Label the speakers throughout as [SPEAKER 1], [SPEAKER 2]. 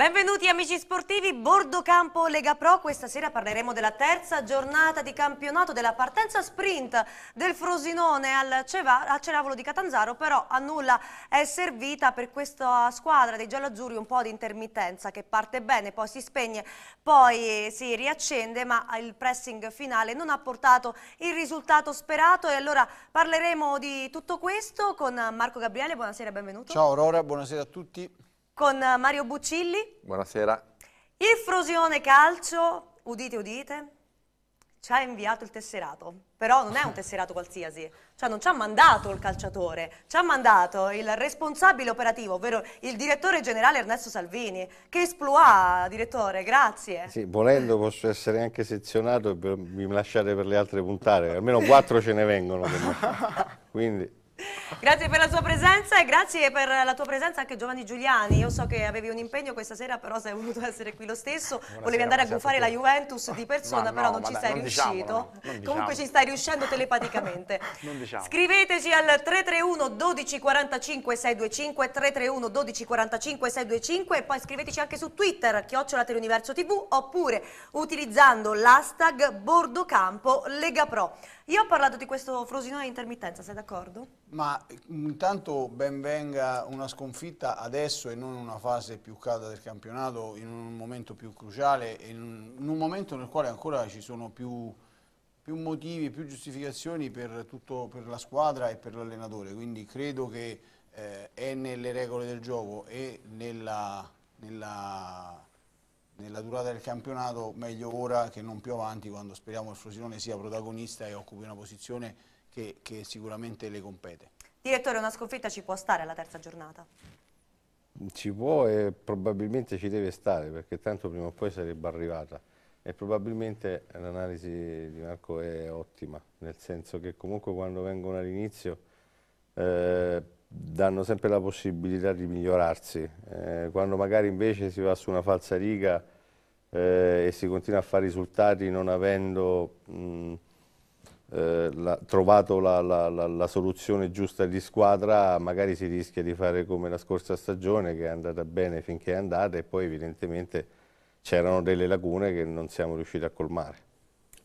[SPEAKER 1] Benvenuti amici sportivi, Bordo Campo Lega Pro, questa sera parleremo della terza giornata di campionato della partenza sprint del Frosinone al, Ceravolo di Catanzaro, però a nulla è servita per questa squadra dei giallazzurri un po' di intermittenza che parte bene, poi si spegne, poi si riaccende, ma il pressing finale non ha portato il risultato sperato e allora parleremo di tutto questo con Marco Gabriele, buonasera e benvenuto. Ciao
[SPEAKER 2] Aurora, buonasera a tutti
[SPEAKER 1] con eh, Mario Buccilli.
[SPEAKER 2] Buonasera.
[SPEAKER 1] Il Frosione Calcio, udite udite, ci ha inviato il tesserato, però non è un tesserato qualsiasi, cioè non ci ha mandato il calciatore, ci ha mandato il responsabile operativo, ovvero il direttore generale Ernesto Salvini. Che esploa, direttore, grazie. Sì,
[SPEAKER 3] volendo posso essere anche sezionato e mi lasciate per le altre puntate, almeno quattro ce ne vengono. Quindi...
[SPEAKER 1] Grazie per la sua presenza e grazie per la tua presenza anche Giovanni Giuliani. Io so che avevi un impegno questa sera, però sei voluto essere qui lo stesso. Buonasera, Volevi andare a guffare la Juventus di persona, no, però non ci sei non diciamo, riuscito. Diciamolo, non diciamo. Comunque ci stai riuscendo telepaticamente. diciamo. Scriveteci al 331 1245 625 331 1245 625 e poi scriveteci anche su Twitter chiocciola Teleuniverso TV oppure utilizzando l'hashtag Bordocampo Lega Pro. Io ho parlato di questo frosinone intermittenza, sei d'accordo?
[SPEAKER 4] Ma mm, intanto ben venga una sconfitta adesso e non in una fase più calda del campionato, in un momento più cruciale, in un, in un momento nel quale ancora ci sono più, più motivi, più giustificazioni per, tutto, per la squadra e per l'allenatore. Quindi credo che eh, è nelle regole del gioco e nella, nella nella durata del campionato meglio ora che non più avanti quando speriamo il Frosinone sia protagonista e occupi una posizione che, che sicuramente le compete.
[SPEAKER 1] Direttore, una sconfitta ci può stare alla terza giornata?
[SPEAKER 3] Ci può e probabilmente ci deve stare perché tanto prima o poi sarebbe arrivata e probabilmente l'analisi di Marco è ottima nel senso che comunque quando vengono all'inizio eh, danno sempre la possibilità di migliorarsi. Eh, quando magari invece si va su una falsa riga eh, e si continua a fare risultati non avendo mh, eh, la, trovato la, la, la, soluzione giusta di squadra, magari si rischia di fare come la scorsa stagione che è andata bene finché è andata e poi evidentemente c'erano delle lacune che non siamo riusciti a colmare.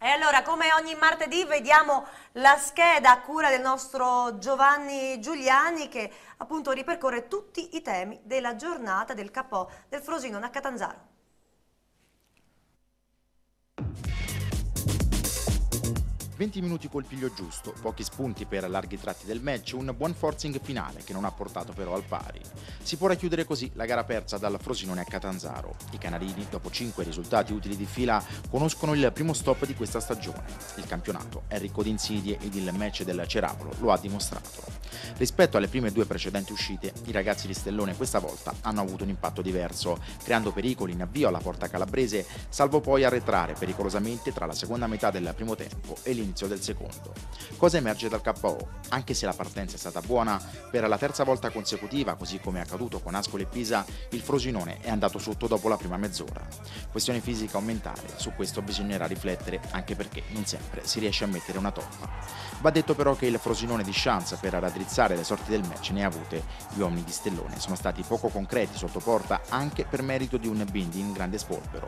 [SPEAKER 1] E allora, come ogni martedì, vediamo la scheda a cura del nostro Giovanni Giuliani che appunto ripercorre tutti i temi della giornata del capò del Frosinone a Catanzaro.
[SPEAKER 5] 20 minuti col piglio giusto, pochi spunti per larghi tratti del match e un buon forcing finale che non ha portato però al pari. Si può racchiudere così la gara persa dal Frosinone a Catanzaro. I canarini, dopo 5 risultati utili di fila, conoscono il primo stop di questa stagione. Il campionato è ricco di insidie ed il match del Cerapolo lo ha dimostrato. Rispetto alle prime due precedenti uscite, i ragazzi di Stellone questa volta hanno avuto un impatto diverso, creando pericoli in avvio alla porta calabrese, salvo poi arretrare pericolosamente tra la seconda metà del primo tempo e l'inizio all'inizio del secondo. Cosa emerge dal KO? Anche se la partenza è stata buona, per la terza volta consecutiva, così come è accaduto con Ascoli e Pisa, il Frosinone è andato sotto dopo la prima mezz'ora. Questione fisica o mentale, su questo bisognerà riflettere anche perché non sempre si riesce a mettere una toppa. Va detto però che il Frosinone di chance per raddrizzare le sorti del match ne ha avute. Gli uomini di Stellone sono stati poco concreti sotto porta anche per merito di un Bindi in grande spolvero.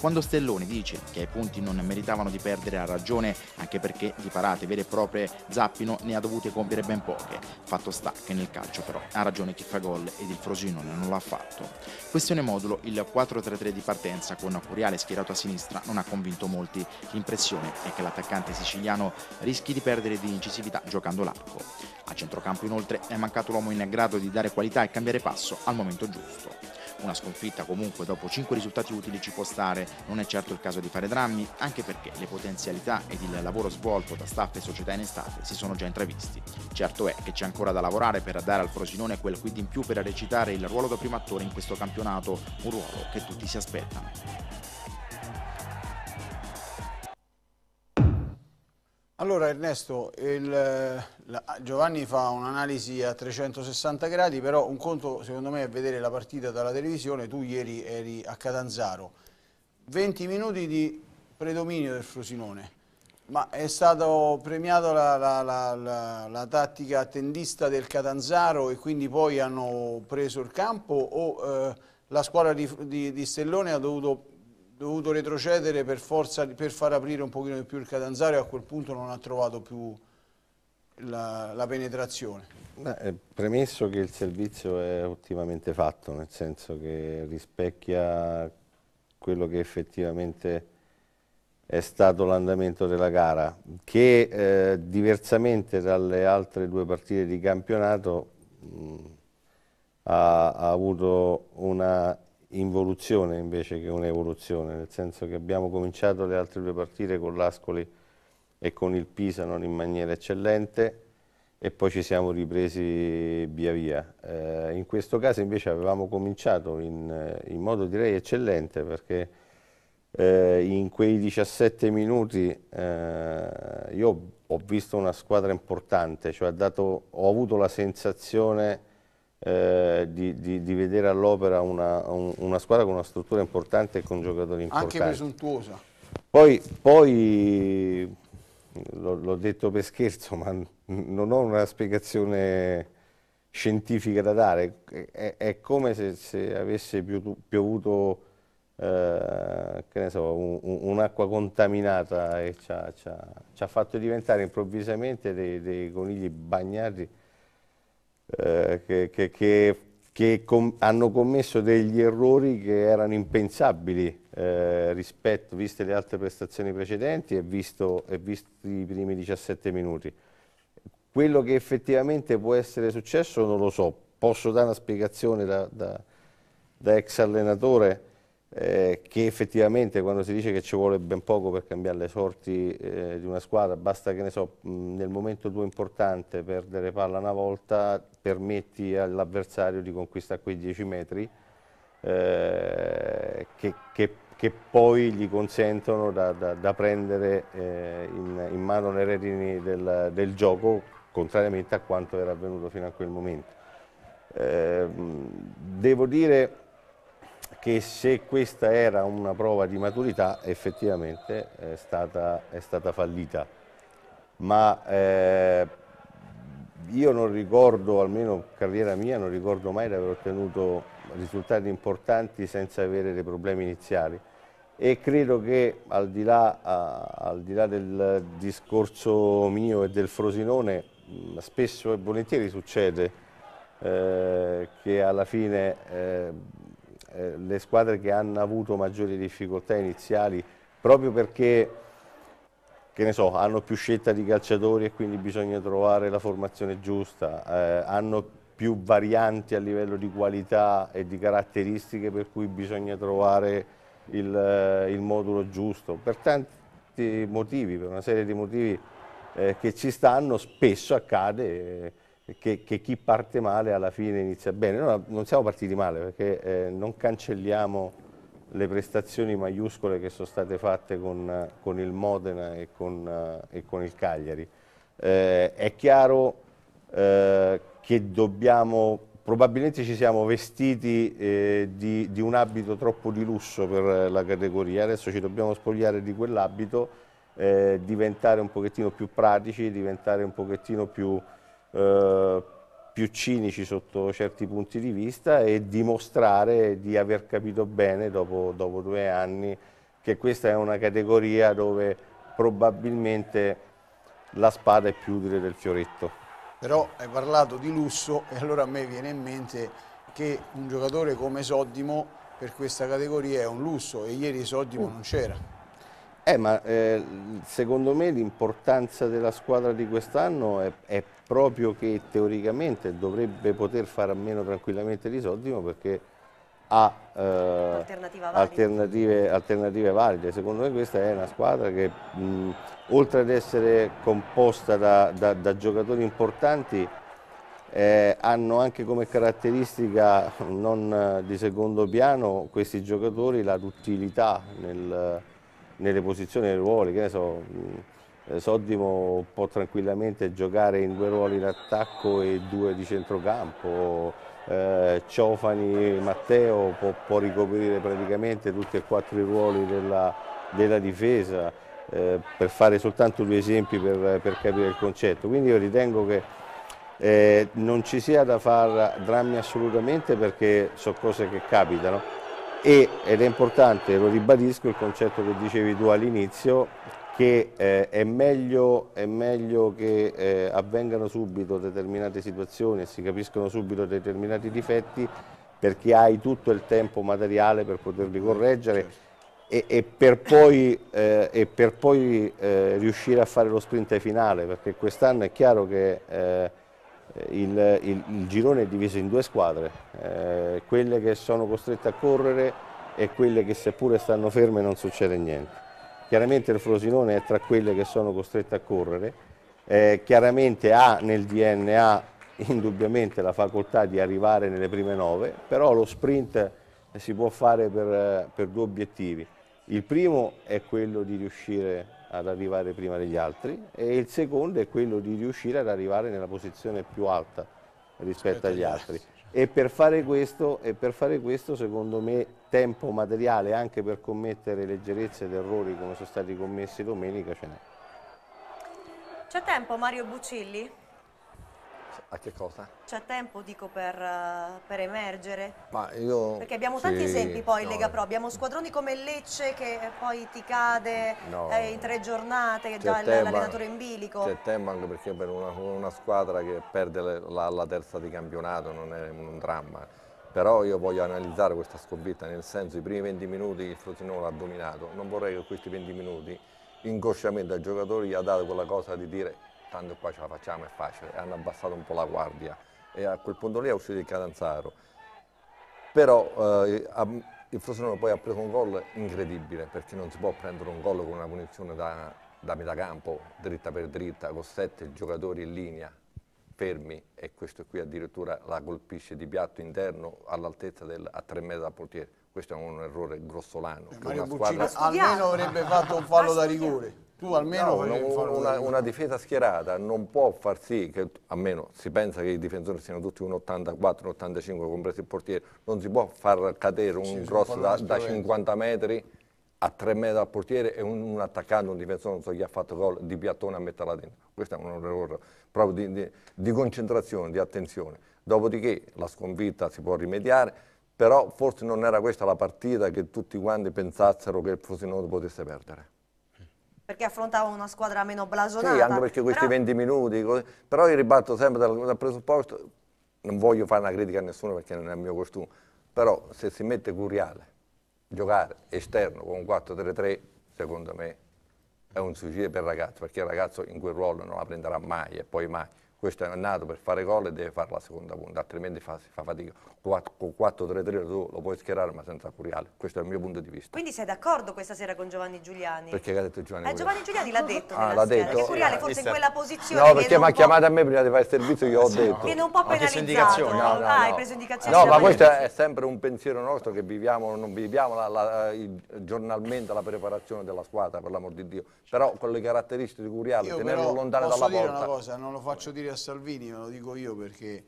[SPEAKER 5] Quando Stellone dice che ai punti non meritavano di perdere ha ragione anche anche perché di parate vere e proprie Zappino ne ha dovute compiere ben poche. Fatto sta che nel calcio però ha ragione chi fa gol ed il Frosinone non l'ha fatto. Questione modulo, il 4-3-3 di partenza con Curiale schierato a sinistra non ha convinto molti. L'impressione è che l'attaccante siciliano rischi di perdere di incisività giocando l'arco. A centrocampo inoltre è mancato l'uomo in grado di dare qualità e cambiare passo al momento giusto. Una sconfitta comunque dopo 5 risultati utili ci può stare, non è certo il caso di fare drammi, anche perché le potenzialità ed il lavoro svolto da staff e società in estate si sono già intravisti. Certo è che c'è ancora da lavorare per dare al Frosinone quel quid in più per recitare il ruolo da primo attore in questo campionato, un ruolo che tutti si aspettano.
[SPEAKER 4] Allora Ernesto, il, la, Giovanni fa un'analisi a 360 gradi, però un conto secondo me è vedere la partita dalla televisione, tu ieri eri a Catanzaro, 20 minuti di predominio del Frosinone, ma è stata premiata la, la, la, tattica attendista del Catanzaro e quindi poi hanno preso il campo o eh, la squadra di, di, di Stellone ha dovuto dovuto retrocedere per, forza, per far aprire un pochino di più il Catanzaro e a quel punto non ha trovato più la, la penetrazione.
[SPEAKER 3] Beh, premesso che il servizio è ottimamente fatto, nel senso che rispecchia quello che effettivamente è stato l'andamento della gara, che eh, diversamente dalle altre due partite di campionato mh, mm, ha, ha avuto una involuzione invece che un'evoluzione, nel senso che abbiamo cominciato le altre due partite con l'Ascoli e con il Pisa non in maniera eccellente e poi ci siamo ripresi via via. Eh, in questo caso invece avevamo cominciato in, eh, in modo direi eccellente perché eh, in quei 17 minuti eh, io ho visto una squadra importante, cioè dato, ho avuto la sensazione eh, di, di, di, vedere all'opera una, un, una, squadra con una struttura importante e con giocatori importanti. Anche presuntuosa. Poi, poi l'ho detto per scherzo, ma non ho una spiegazione scientifica da dare, è, è come se, se avesse piovuto eh, so, un'acqua un contaminata e ci ha, fatto diventare improvvisamente dei, dei conigli bagnati eh, che, che, che, che com hanno commesso degli errori che erano impensabili eh, rispetto, viste le altre prestazioni precedenti e, visto, e visti i primi 17 minuti. Quello che effettivamente può essere successo non lo so, posso dare una spiegazione da, da, da ex allenatore? eh, che effettivamente quando si dice che ci vuole ben poco per cambiare le sorti eh, di una squadra, basta che ne so, mh, nel momento tuo importante perdere palla una volta, permetti all'avversario di conquistare quei 10 metri eh, che, che, che, poi gli consentono da, da, da prendere eh, in, in, mano le redini del, del gioco, contrariamente a quanto era avvenuto fino a quel momento. Eh, devo dire che se questa era una prova di maturità effettivamente eh, è stata, è stata fallita. Ma eh, io non ricordo, almeno carriera mia, non ricordo mai di aver ottenuto risultati importanti senza avere dei problemi iniziali e credo che al di là, al di là del discorso mio e del Frosinone spesso e volentieri succede eh, che alla fine eh, eh, le squadre che hanno avuto maggiori difficoltà iniziali proprio perché che ne so, hanno più scelta di calciatori e quindi bisogna trovare la formazione giusta, eh, hanno più varianti a livello di qualità e di caratteristiche per cui bisogna trovare il, eh, il modulo giusto. Per tanti motivi, per una serie di motivi eh, che ci stanno, spesso accade eh, che, che, chi parte male alla fine inizia bene. No, non siamo partiti male perché eh, non cancelliamo le prestazioni maiuscole che sono state fatte con, con il Modena e con, e con il Cagliari. Eh, è chiaro eh, che dobbiamo, probabilmente ci siamo vestiti eh, di, di un abito troppo di lusso per la categoria, adesso ci dobbiamo spogliare di quell'abito, eh, diventare un pochettino più pratici, diventare un pochettino più eh, più cinici sotto certi punti di vista e dimostrare di aver capito bene dopo, dopo due anni che questa è una categoria dove probabilmente la spada è più utile del fioretto.
[SPEAKER 4] Però hai parlato di lusso e allora a me viene in mente che un giocatore come Soddimo per questa categoria è un lusso e ieri Soddimo uh. non c'era.
[SPEAKER 3] Eh, ma eh, secondo me l'importanza della squadra di quest'anno è, è proprio che teoricamente dovrebbe poter fare a meno tranquillamente di Soddimo perché ha eh, alternative, alternative, valide. Secondo me questa è una squadra che mh, oltre ad essere composta da, da, da giocatori importanti eh, hanno anche come caratteristica non di secondo piano questi giocatori la duttilità nel, nelle posizioni e nei ruoli, che ne so, mh, eh, Soddimo può tranquillamente giocare in due ruoli d'attacco e due di centrocampo, eh, Ciofani e Matteo può, può, ricoprire praticamente tutti e quattro i ruoli della, della difesa, eh, per fare soltanto due esempi per, per, capire il concetto. Quindi io ritengo che eh, non ci sia da fare drammi assolutamente perché sono cose che capitano. E, ed è importante, lo ribadisco, il concetto che dicevi tu all'inizio, che eh, è, meglio, è, meglio, che eh, avvengano subito determinate situazioni e si capiscono subito determinati difetti perché hai tutto il tempo materiale per poterli correggere certo. e, e per poi, eh, e per poi eh, riuscire a fare lo sprint finale perché quest'anno è chiaro che eh, il, il, il, girone è diviso in due squadre, eh, quelle che sono costrette a correre e quelle che seppure stanno ferme non succede niente chiaramente il Frosinone è tra quelle che sono costrette a correre, eh, chiaramente ha nel DNA indubbiamente la facoltà di arrivare nelle prime nove, però lo sprint si può fare per, eh, per due obiettivi. Il primo è quello di riuscire ad arrivare prima degli altri e il secondo è quello di riuscire ad arrivare nella posizione più alta rispetto agli altri. E per, questo, e per fare questo, secondo me, tempo materiale anche per commettere leggerezze ed errori come sono stati commessi domenica ce n'è.
[SPEAKER 1] C'è tempo Mario Bucilli? A che cosa? C'è tempo, dico, per, eh, per emergere?
[SPEAKER 2] Io, Perché abbiamo sì, tanti esempi poi in Lega Pro,
[SPEAKER 1] abbiamo squadroni come Lecce che poi ti cade no, eh, in tre giornate, che già l'allenatore in bilico. C'è
[SPEAKER 2] tempo anche perché per una, una squadra che perde la, la terza di campionato non è un dramma però io voglio analizzare questa sconfitta, nel senso i primi 20 minuti il Frosinone ha dominato, non vorrei che questi 20 minuti inconsciamente ai giocatori gli ha dato quella cosa di dire tanto qua ce la facciamo è facile, hanno abbassato un po' la guardia e a quel punto lì è uscito il Catanzaro, però eh, il Frosinone poi ha preso un gol incredibile perché non si può prendere un gol con una punizione da, da metà campo, dritta per dritta, con sette giocatori in linea, fermi e questo qui addirittura la colpisce di piatto interno all'altezza del, a tre metri dal portiere. Questo è un errore grossolano. Eh, Mario squadra... almeno
[SPEAKER 4] avrebbe fatto un fallo da rigore. Tu almeno no, una, una, una,
[SPEAKER 2] difesa schierata non può far sì che, almeno si pensa che i difensori siano tutti un 84, un 85, compreso il portiere, non si può far cadere un sì, grosso da, da 50 metri a tre metri dal portiere e un, un attaccante, un difensore, non so chi ha fatto gol, di piattone a metterla dentro. Questo è un errore proprio di, di, di concentrazione, di attenzione. Dopodiché la sconfitta si può rimediare, però forse non era questa la partita che tutti quanti pensassero che Frosinone potesse perdere
[SPEAKER 1] perché affrontava una squadra meno blasonata. Sì, anche
[SPEAKER 2] perché questi però... 20 minuti, così, però io ribatto sempre dal, dal, presupposto, non voglio fare una critica a nessuno perché non è il mio costume, però se si mette Curiale giocare esterno con un 4-3-3, secondo me, è un suicidio per il ragazzo, perché il ragazzo in quel ruolo non la prenderà mai e poi mai questo è nato per fare gol e deve fare la seconda punta, altrimenti fa, fa fatica. Con 4-3-3 tu lo puoi schierare ma senza Curiale, questo è il mio punto di vista.
[SPEAKER 1] Quindi sei d'accordo questa sera con Giovanni Giuliani?
[SPEAKER 2] Perché ha detto Giovanni eh, Giuliani?
[SPEAKER 1] Giuliani l'ha detto ah, l'ha detto? Perché Curiale sì, forse in quella posizione No, perché mi ha chiamato a
[SPEAKER 2] me prima di fare il servizio io ho sì, detto. Viene un po' penalizzato, no, no, no, no. Ah, hai preso indicazioni. No, ma questo è sempre un pensiero nostro che viviamo, non viviamo la, la, eh, il, giornalmente la preparazione della squadra, per l'amor di Dio. Però con le caratteristiche di Curiale, tenerlo lontano dalla porta. Io posso dire una
[SPEAKER 4] cosa, non lo faccio dire a Salvini, ma lo dico io perché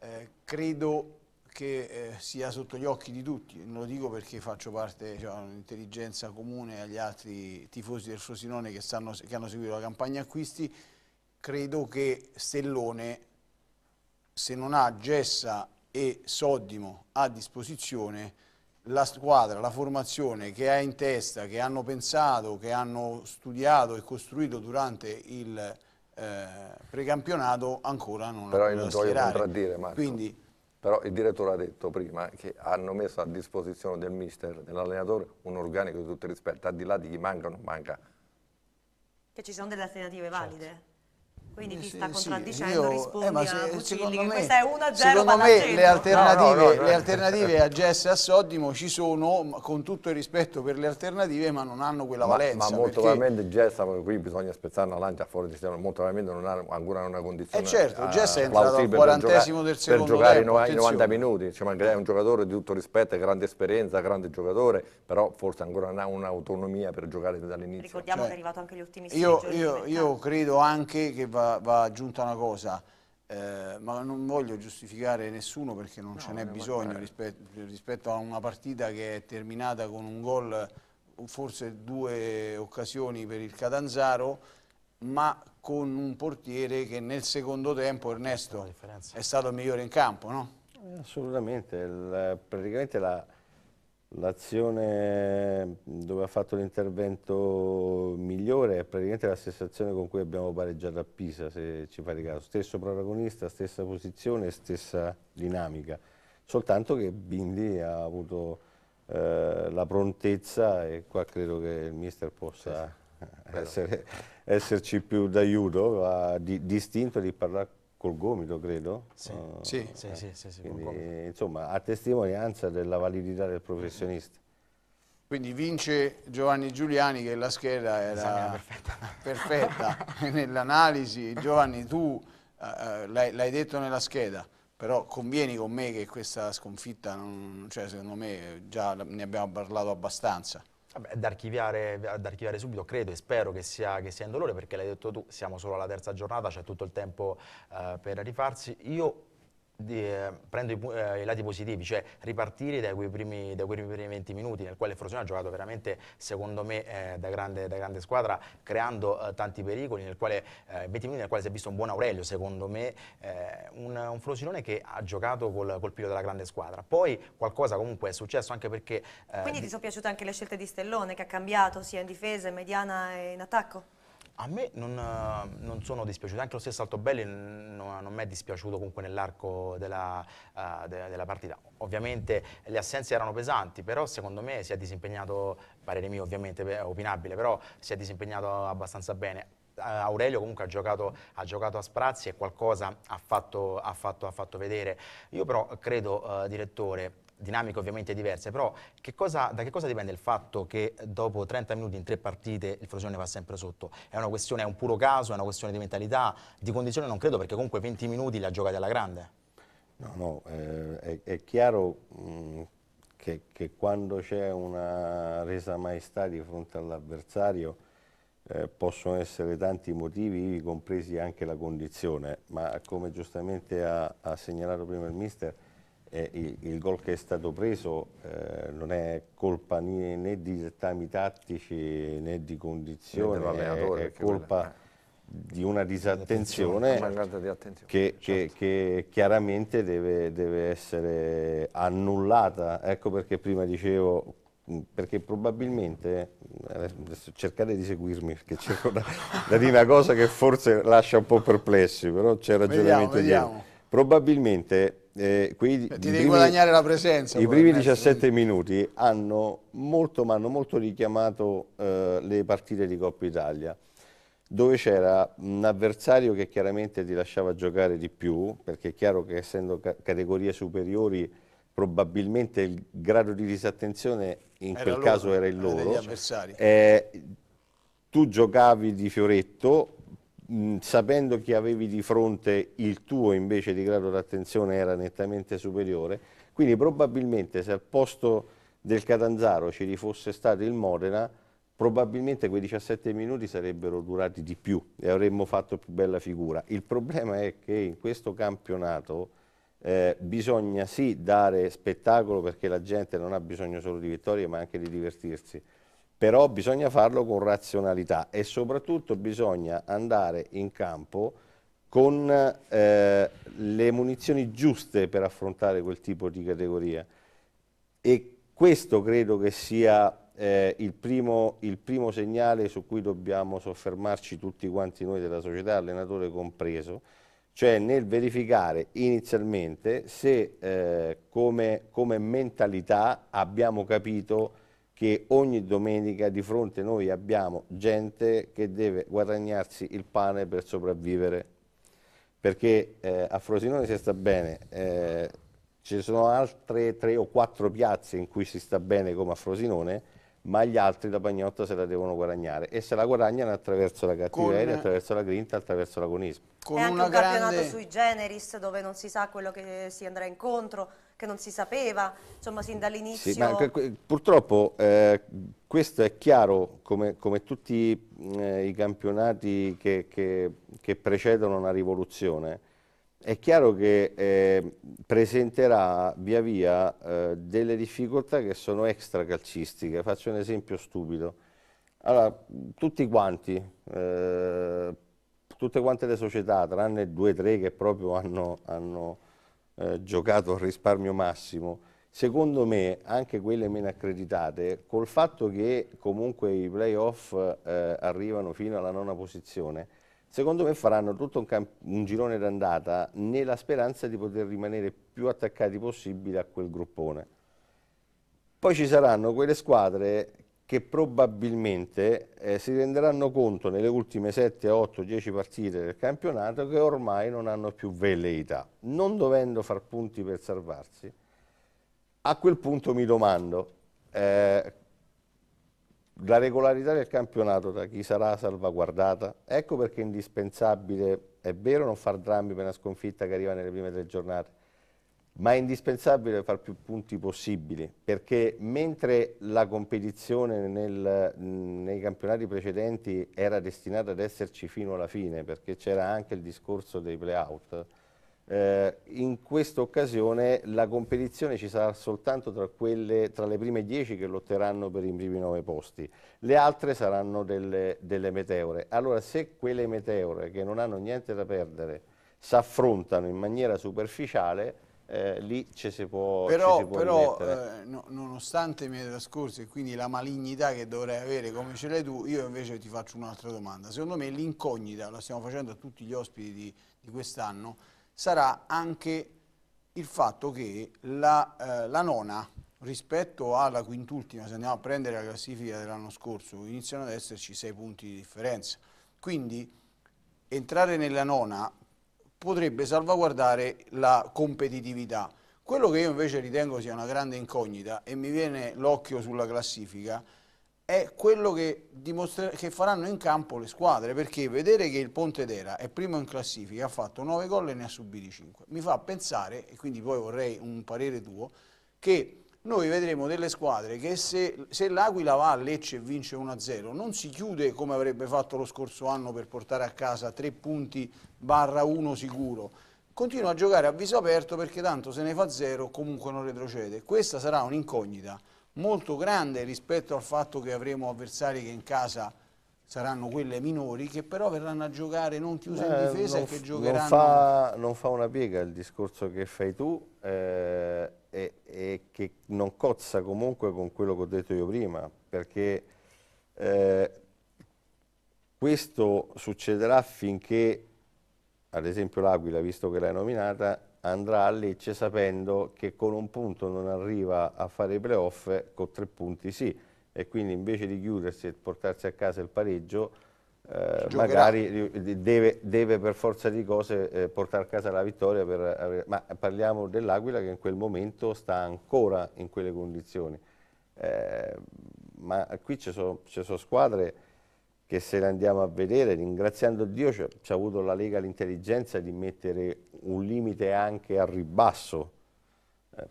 [SPEAKER 4] eh, credo che eh, sia sotto gli occhi di tutti, non lo dico perché faccio parte cioè, un'intelligenza comune agli altri tifosi del Frosinone che, stanno, che hanno seguito la campagna acquisti, credo che Stellone se non ha Gessa e Soddimo a disposizione la squadra, la formazione che ha in testa, che hanno pensato, che hanno studiato e costruito durante il eh, precampionato ancora non Però non voglio contraddire Marco. Quindi,
[SPEAKER 2] però il direttore ha detto prima che hanno messo a disposizione del mister, dell'allenatore, un organico di tutto rispetto, al di là di chi manca o non manca.
[SPEAKER 1] Che ci sono delle alternative certo. valide. Certo. Quindi eh, chi sta contraddicendo io, rispondi eh, se, Pucilli, eh, me, questa è 1-0 Secondo me le alternative, no, no, no, le alternative, a
[SPEAKER 4] Gess e a Soddimo ci sono, con tutto il rispetto per le alternative, ma non hanno quella ma, valenza. Ma molto probabilmente
[SPEAKER 2] Gess, qui bisogna spezzare una lancia fuori di sistema, molto probabilmente non ha ancora una condizione eh certo, Gess eh, è entrato al quarantesimo del secondo Per giocare tempo, i 90 minuti, cioè, è un giocatore di tutto rispetto, grande esperienza, grande giocatore, però forse ancora non ha un'autonomia per giocare dall'inizio.
[SPEAKER 1] Ricordiamo cioè, che è cioè, arrivato anche gli ultimi sei io, io, io
[SPEAKER 2] credo anche che
[SPEAKER 4] va va, aggiunta una cosa, eh, ma non voglio giustificare nessuno perché non no, ce n'è bisogno rispetto, rispetto, a una partita che è terminata con un gol, forse due occasioni per il Catanzaro, ma con un portiere che nel secondo tempo, Ernesto, è stato il migliore in campo, no?
[SPEAKER 3] Assolutamente, il, praticamente la L'azione dove ha fatto l'intervento migliore è praticamente la stessa azione con cui abbiamo pareggiato a Pisa, se ci fate caso. Stesso protagonista, stessa posizione, stessa dinamica. Soltanto che Bindi ha avuto eh, la prontezza e qua credo che il mister possa essere, esserci più d'aiuto, ha di, distinto di parlare col gomito, credo. Sì, uh, sì, eh. sì, sì, sì quindi, Insomma, a testimonianza della validità del professionista.
[SPEAKER 4] Quindi vince Giovanni Giuliani che la scheda era perfetta, perfetta. nell'analisi. Giovanni, tu uh, l'hai detto nella scheda, però convieni con me che questa
[SPEAKER 5] sconfitta, non, cioè secondo me già ne abbiamo parlato abbastanza. Ad archiviare, ad archiviare, subito credo e spero che sia, che sia, indolore perché l'hai detto tu, siamo solo alla terza giornata, c'è tutto il tempo eh, per rifarsi. Io di, eh, prendo i, eh, i, lati positivi, cioè ripartire da quei, primi, da quei primi 20 minuti nel quale Frosinone ha giocato veramente, secondo me, eh, da, grande, da, grande, squadra, creando eh, tanti pericoli, nel quale, 20 eh, minuti nel quale si è visto un buon Aurelio, secondo me, eh, un, un, Frosinone che ha giocato col, col della grande squadra. Poi qualcosa comunque è successo anche perché... Quindi ti sono
[SPEAKER 1] piaciute anche le scelte di Stellone che ha cambiato sia in difesa, in mediana e in attacco?
[SPEAKER 5] A me non, eh, non sono dispiaciuti, anche lo stesso Altobelli non, non mi è dispiaciuto comunque nell'arco della, uh, de, della, partita. Ovviamente le assenze erano pesanti, però secondo me si è disimpegnato, parere mio ovviamente opinabile, però si è disimpegnato abbastanza bene. Eh, Aurelio comunque ha giocato, ha giocato, a sprazzi e qualcosa ha fatto, ha fatto, ha fatto vedere. Io però credo, uh, direttore, dinamiche ovviamente diverse, però che cosa, da che cosa dipende il fatto che dopo 30 minuti in tre partite il Frosinone va sempre sotto? È una questione, è un puro caso, è una questione di mentalità, di condizione non credo perché comunque 20 minuti li ha giocati alla grande. No, no,
[SPEAKER 3] eh, è, è, chiaro mh, mm, che, che, quando c'è una resa maestà di fronte all'avversario eh, possono essere tanti motivi, compresi anche la condizione, ma come giustamente ha, ha segnalato prima il mister, eh, il, il gol che è stato preso eh, non è colpa né, né, di dettami tattici né di condizioni, né è, colpa eh. di una disattenzione che, certo. che, che chiaramente deve, deve, essere annullata. Ecco perché prima dicevo perché probabilmente cercate di seguirmi perché cerco da, da dire una cosa che forse lascia un po' perplessi però c'è ragionamento vediamo, vediamo. probabilmente eh, quei, Ti devi primi, guadagnare la presenza. I primi 17 minuti hanno molto, ma hanno molto richiamato eh, le partite di Coppa Italia, dove c'era un avversario che chiaramente ti lasciava giocare di più, perché è chiaro che essendo ca categorie superiori probabilmente il grado di disattenzione in era quel loro, caso era il loro. Eh, tu giocavi di fioretto, Mm, sapendo che avevi di fronte il tuo invece di grado d'attenzione era nettamente superiore, quindi probabilmente se al posto del Catanzaro ci fosse stato il Modena, probabilmente quei 17 minuti sarebbero durati di più e avremmo fatto più bella figura. Il problema è che in questo campionato eh, bisogna sì dare spettacolo perché la gente non ha bisogno solo di vittorie ma anche di divertirsi però bisogna farlo con razionalità e soprattutto bisogna andare in campo con eh, le munizioni giuste per affrontare quel tipo di categoria e questo credo che sia eh, il, primo, il primo segnale su cui dobbiamo soffermarci tutti quanti noi della società, allenatore compreso, cioè nel verificare inizialmente se eh, come, come mentalità abbiamo capito che ogni domenica di fronte noi abbiamo gente che deve guadagnarsi il pane per sopravvivere. Perché eh, a Frosinone si sta bene, eh, ci sono altre tre o quattro piazze in cui si sta bene come a Frosinone, ma gli altri la pagnotta se la devono guadagnare e se la guadagnano attraverso la cattiveria, con... attraverso la grinta, attraverso l'agonismo. Con
[SPEAKER 1] è anche un grande... campionato sui generis dove non si sa quello che si andrà incontro, che non si sapeva, insomma sin dall'inizio. Sì, ma,
[SPEAKER 3] purtroppo eh, questo è chiaro come, come tutti eh, i campionati che, che, che, precedono una rivoluzione. È chiaro che eh, presenterà via via eh, delle difficoltà che sono extra calcistiche. Faccio un esempio stupido. Allora, tutti quanti, eh, tutte quante le società, tranne due o tre che proprio hanno, hanno eh, giocato al risparmio massimo, secondo me anche quelle meno accreditate, col fatto che comunque i playoff eh, arrivano fino alla nona posizione, secondo me faranno tutto un, un girone d'andata nella speranza di poter rimanere più attaccati possibile a quel gruppone. Poi ci saranno quelle squadre che probabilmente eh, si renderanno conto nelle ultime 7, 8, 10 partite del campionato che ormai non hanno più velleità. Non dovendo far punti per salvarsi, a quel punto mi domando, eh, la regolarità del campionato da chi sarà salvaguardata? Ecco perché è indispensabile, è vero, non far drammi per una sconfitta che arriva nelle prime tre giornate, ma è indispensabile far più punti possibili, perché mentre la competizione nel, nei campionati precedenti era destinata ad esserci fino alla fine, perché c'era anche il discorso dei playout, eh, in questa occasione la competizione ci sarà soltanto tra, quelle, tra le prime 10 che lotteranno per i primi 9 posti, le altre saranno delle, delle meteore. Allora se quelle meteore che non hanno niente da perdere si affrontano in maniera superficiale, eh, lì ci si può Però, si può però eh,
[SPEAKER 4] no, nonostante i miei trascorsi e quindi la malignità che dovrei avere come ce l'hai tu, io invece ti faccio un'altra domanda. Secondo me l'incognita, la stiamo facendo a tutti gli ospiti di, di quest'anno, sarà anche il fatto che la, eh, la nona rispetto alla quintultima, se andiamo a prendere la classifica dell'anno scorso, iniziano ad esserci sei punti di differenza. Quindi entrare nella nona potrebbe salvaguardare la competitività. Quello che io invece ritengo sia una grande incognita e mi viene l'occhio sulla classifica è quello che, che, faranno in campo le squadre, perché vedere che il Ponte d'Era è primo in classifica, ha fatto 9 gol e ne ha subiti 5, mi fa pensare, e quindi poi vorrei un parere tuo, che noi vedremo delle squadre che se, se l'Aquila va a Lecce e vince 1-0 non si chiude come avrebbe fatto lo scorso anno per portare a casa 3 punti barra 1 sicuro continua a giocare a viso aperto perché tanto se ne fa 0 comunque non retrocede questa sarà un'incognita molto grande rispetto al fatto che avremo avversari che in casa saranno quelle minori che però verranno a giocare non chiuse Beh, in eh, difesa e che giocheranno non fa,
[SPEAKER 3] non fa, una piega il discorso che fai tu eh, e, e, che non cozza comunque con quello che ho detto io prima, perché eh, questo succederà finché, ad esempio l'Aquila, visto che l'hai nominata, andrà a Lecce sapendo che con un punto non arriva a fare i playoff, con tre punti sì, e quindi invece di chiudersi e portarsi a casa il pareggio, eh, magari deve, deve, per forza di cose eh, portare a casa la vittoria, per, eh, ma parliamo dell'Aquila che in quel momento sta ancora in quelle condizioni. Eh, ma qui ci sono so squadre che se le andiamo a vedere, ringraziando Dio, ci ha avuto la Lega l'intelligenza di mettere un limite anche al ribasso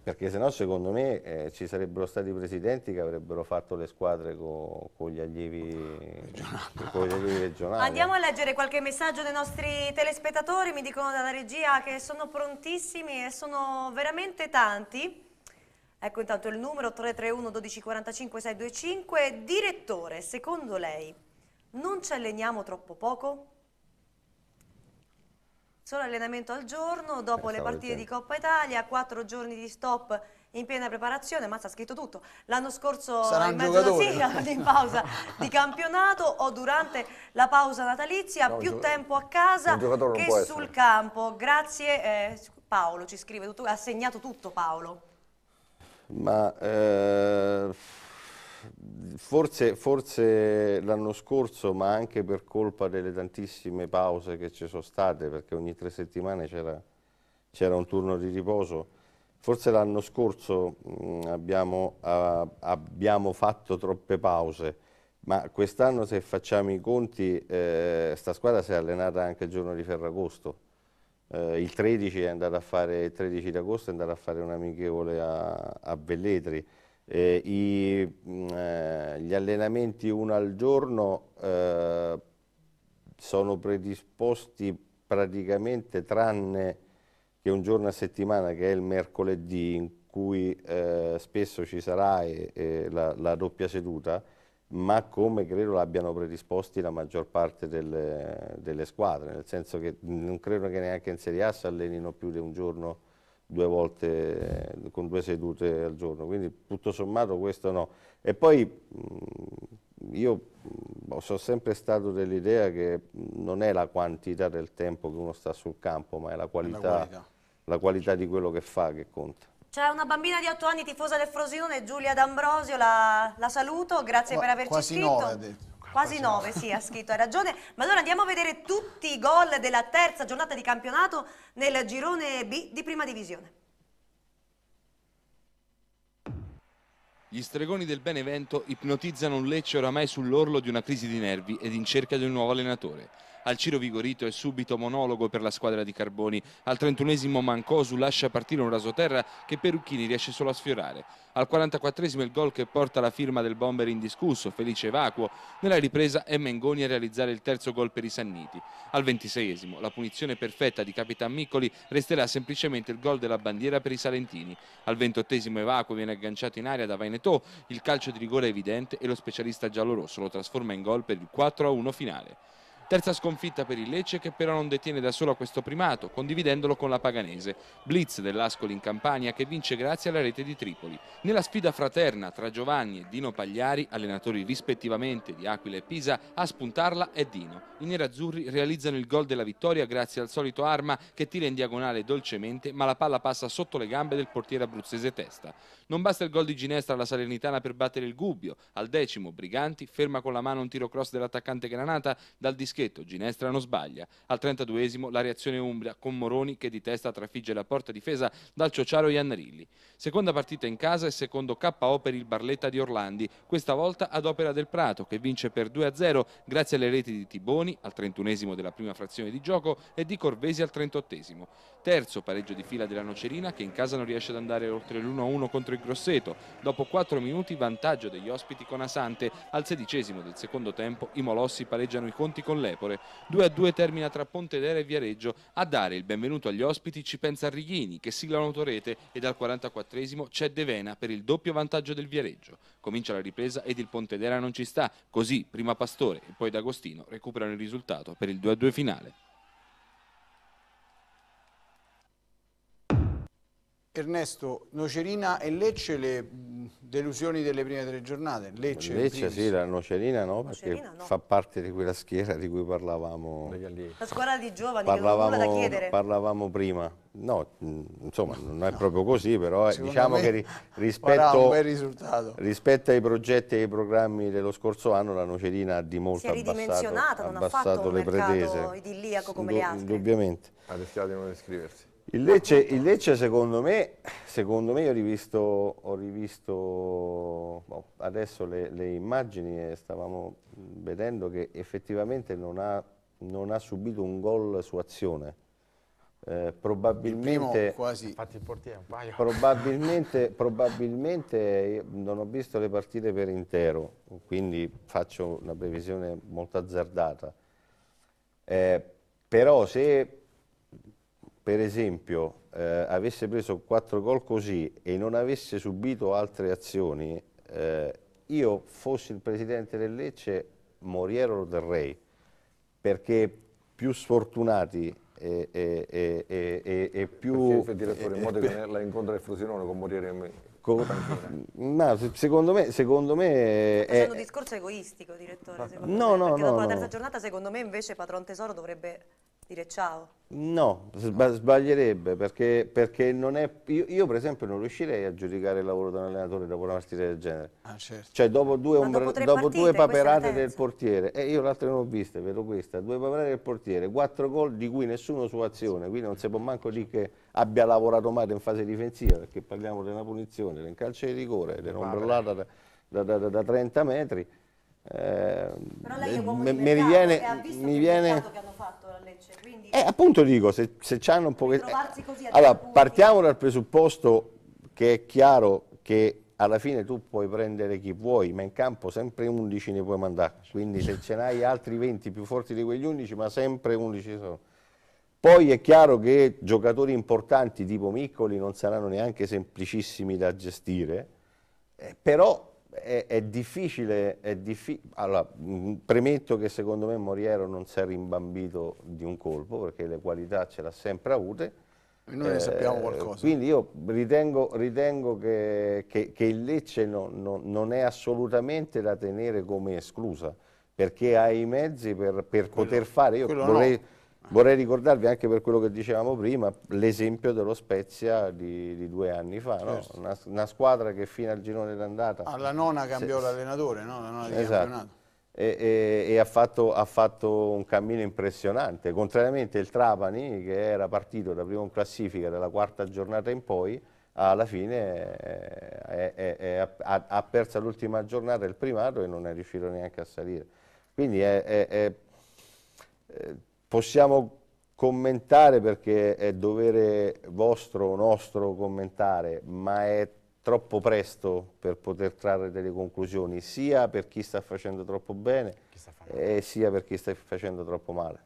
[SPEAKER 3] perché sennò secondo me eh, ci sarebbero stati presidenti che avrebbero fatto le squadre co, gli allievi, con, gli allievi, regionali. Andiamo a
[SPEAKER 1] leggere qualche messaggio dei nostri telespettatori, mi dicono dalla regia che sono prontissimi e sono veramente tanti. Ecco intanto il numero 331 1245 625. Direttore, secondo lei non ci alleniamo troppo poco? solo allenamento al giorno, dopo le partite di Coppa Italia, quattro giorni di stop in piena preparazione, ma sta scritto tutto. L'anno scorso Sarà in mezzo alla sì, in pausa di campionato o durante la pausa natalizia, no, più tempo a casa che sul essere. campo. Grazie eh, Paolo, ci scrive tutto, ha segnato tutto Paolo.
[SPEAKER 3] Ma eh... Forse, forse l'anno scorso, ma anche per colpa delle tantissime pause che ci sono state, perché ogni tre settimane c'era un turno di riposo, forse l'anno scorso mh, mm, abbiamo, uh, abbiamo, fatto troppe pause, ma quest'anno se facciamo i conti, eh, sta squadra si è allenata anche il giorno di Ferragosto. Eh, il 13 è a fare, il 13 di agosto è andata a fare un'amichevole amichevole a, a Belletri eh, i, mh, mm, eh, gli allenamenti uno al giorno eh, sono predisposti praticamente tranne che un giorno a settimana che è il mercoledì in cui eh, spesso ci sarà la, la, doppia seduta ma come credo l'abbiano predisposti la maggior parte delle, delle, squadre nel senso che mm, non credo che neanche in Serie A si allenino più di un giorno due volte con due sedute al giorno, quindi tutto sommato questo no. E poi mm, io mm, sono sempre stato dell'idea che non è la quantità del tempo che uno sta sul campo, ma è la qualità, la La qualità di quello che fa che conta.
[SPEAKER 1] C'è una bambina di 8 anni tifosa del Frosinone, Giulia D'Ambrosio, la, la, saluto, grazie Qua, per averci quasi iscritto. Quasi no, ha detto quasi 9, sì, ha scritto, hai ragione. Ma allora andiamo a vedere tutti i gol della terza giornata di campionato nel girone B di prima divisione.
[SPEAKER 6] Gli stregoni del Benevento ipnotizzano un Lecce oramai sull'orlo di una crisi di nervi ed in cerca di un nuovo allenatore al Ciro Vigorito è subito monologo per la squadra di Carboni. Al 31 esimo Mancosu lascia partire un rasoterra che Perucchini riesce solo a sfiorare. Al 44 esimo il gol che porta la firma del bomber indiscusso, Felice evacuo. Nella ripresa è Mengoni a realizzare il terzo gol per i Sanniti. Al 26 esimo la punizione perfetta di Capitan Miccoli resterà semplicemente il gol della bandiera per i Salentini. Al 28 esimo evacuo viene agganciato in aria da Vainetò, il calcio di rigore è evidente e lo specialista giallorosso lo trasforma in gol per il 4-1 finale. Terza sconfitta per il Lecce che però non detiene da solo questo primato, condividendolo con la Paganese. Blitz dell'Ascoli in Campania che vince grazie alla rete di Tripoli. Nella sfida fraterna tra Giovanni e Dino Pagliari, allenatori rispettivamente di Aquila e Pisa, a spuntarla è Dino. I nerazzurri realizzano il gol della vittoria grazie al solito Arma che tira in diagonale dolcemente ma la palla passa sotto le gambe del portiere abruzzese Testa. Non basta il gol di Ginestra alla Salernitana per battere il Gubbio. Al decimo Briganti ferma con la mano un tiro cross dell'attaccante Granata dal dischetto dischetto, Ginestra non sbaglia. Al 32esimo la reazione Umbria con Moroni che di testa trafigge la porta difesa dal Ciociaro Iannarilli. Seconda partita in casa e secondo KO per il Barletta di Orlandi, questa volta ad opera del Prato che vince per 2-0 grazie alle reti di Tiboni al 31esimo della prima frazione di gioco e di Corvesi al 38esimo. Terzo pareggio di fila della Nocerina che in casa non riesce ad andare oltre l'1-1 contro il Grosseto. Dopo 4 minuti vantaggio degli ospiti con Asante. Al sedicesimo del secondo tempo i Molossi pareggiano i conti con lei Lepore. 2 a 2 termina tra Pontedera e Viareggio. A dare il benvenuto agli ospiti ci pensa Righini che sigla un'autorete e dal 44esimo c'è Devena per il doppio vantaggio del Viareggio. Comincia la ripresa ed il Pontedera non ci sta, così prima Pastore e poi D'Agostino recuperano il risultato per il 2 a 2 finale.
[SPEAKER 4] Ernesto, Nocerina e Lecce le mm, delusioni delle prime tre giornate? Lecce, Lecce sì,
[SPEAKER 3] la Nocerina no, perché no. fa parte di quella schiera di cui parlavamo.
[SPEAKER 1] La squadra di giovani parlavamo, che non nulla da chiedere.
[SPEAKER 3] Parlavamo prima. No, mm, insomma, non è no. proprio così, però eh, Secondo diciamo che rispetto, rispetto, ai progetti e ai programmi dello scorso anno la Nocerina ha di molto si è abbassato, non ha fatto le pretese. idilliaco come Do, le altre. Indubbiamente.
[SPEAKER 2] Ha rischiato di non iscriversi.
[SPEAKER 3] Il Lecce, il Lecce secondo, me, secondo me, ho rivisto, ho rivisto boh, adesso le, le, immagini e stavamo vedendo che effettivamente non ha, non ha subito un gol su azione. Eh, probabilmente, quasi... probabilmente, probabilmente non ho visto le partite per intero, quindi faccio una previsione molto azzardata. Eh, però se per esempio eh, avesse preso quattro gol così e non avesse subito altre azioni, eh, io fossi il presidente del Lecce moriero del Rey, perché più sfortunati
[SPEAKER 2] e, e, e, e più... Perché, direttore, in modo che la incontra il Frosinone con Moriere in
[SPEAKER 3] con... No, secondo me, secondo me è... un
[SPEAKER 1] discorso egoistico, direttore. No, me, no, no, dopo no, la terza giornata, secondo me, invece, Patron Tesoro dovrebbe Dire ciao?
[SPEAKER 3] No, sba sbaglierebbe perché, perché è, io, io, per esempio non riuscirei a giudicare il lavoro di un allenatore dopo una partita del genere. Ah, certo. Cioè dopo due, dopo dopo due paperate del portiere, e eh, io l'altra non ho vista, vedo questa, due paperate del portiere, quattro gol di cui nessuno su azione, quindi non si può manco dire che abbia lavorato male in fase difensiva perché parliamo di una punizione, di calcio di rigore, di un'ombrellata da, da, da, da 30 metri eh, Però lei è eh, uomo di mercato, mi viene, ha visto mi viene... che hanno fatto la Lecce, quindi... Eh, appunto dico, se, se c'hanno un po' che... Eh, allora, partiamo dal presupposto che è chiaro che alla fine tu puoi prendere chi vuoi, ma in campo sempre 11 ne puoi mandare, quindi se ce n'hai altri 20 più forti di quegli 11, ma sempre 11 sono. Poi è chiaro che giocatori importanti tipo Miccoli non saranno neanche semplicissimi da gestire, eh, però è, è, difficile, è diffi allora, mm, premetto che secondo me Moriero non si è rimbambito di un colpo perché le qualità ce l'ha sempre avute. E noi eh, ne sappiamo eh, qualcosa. Quindi io ritengo, ritengo che, che, che, il Lecce no, no, non è assolutamente da tenere come esclusa perché ha i mezzi per, per quello, poter fare. Io vorrei, no Vorrei ricordarvi anche per quello che dicevamo prima, l'esempio dello Spezia di, di due anni fa, certo. no? una, una, squadra che fino al girone d'andata... Alla ah, nona cambiò l'allenatore, no? la nona di esatto. campionato. E, e, e ha, fatto, ha, fatto, un cammino impressionante, contrariamente il Trapani che era partito da prima in classifica dalla quarta giornata in poi, alla fine eh, è, è, è, ha, ha perso l'ultima giornata il primato e non è riuscito neanche a salire. Quindi è, eh, possiamo commentare perché è dovere vostro o nostro commentare, ma è troppo presto per poter trarre delle conclusioni, sia per chi sta facendo troppo bene eh, e sia per chi sta facendo troppo male.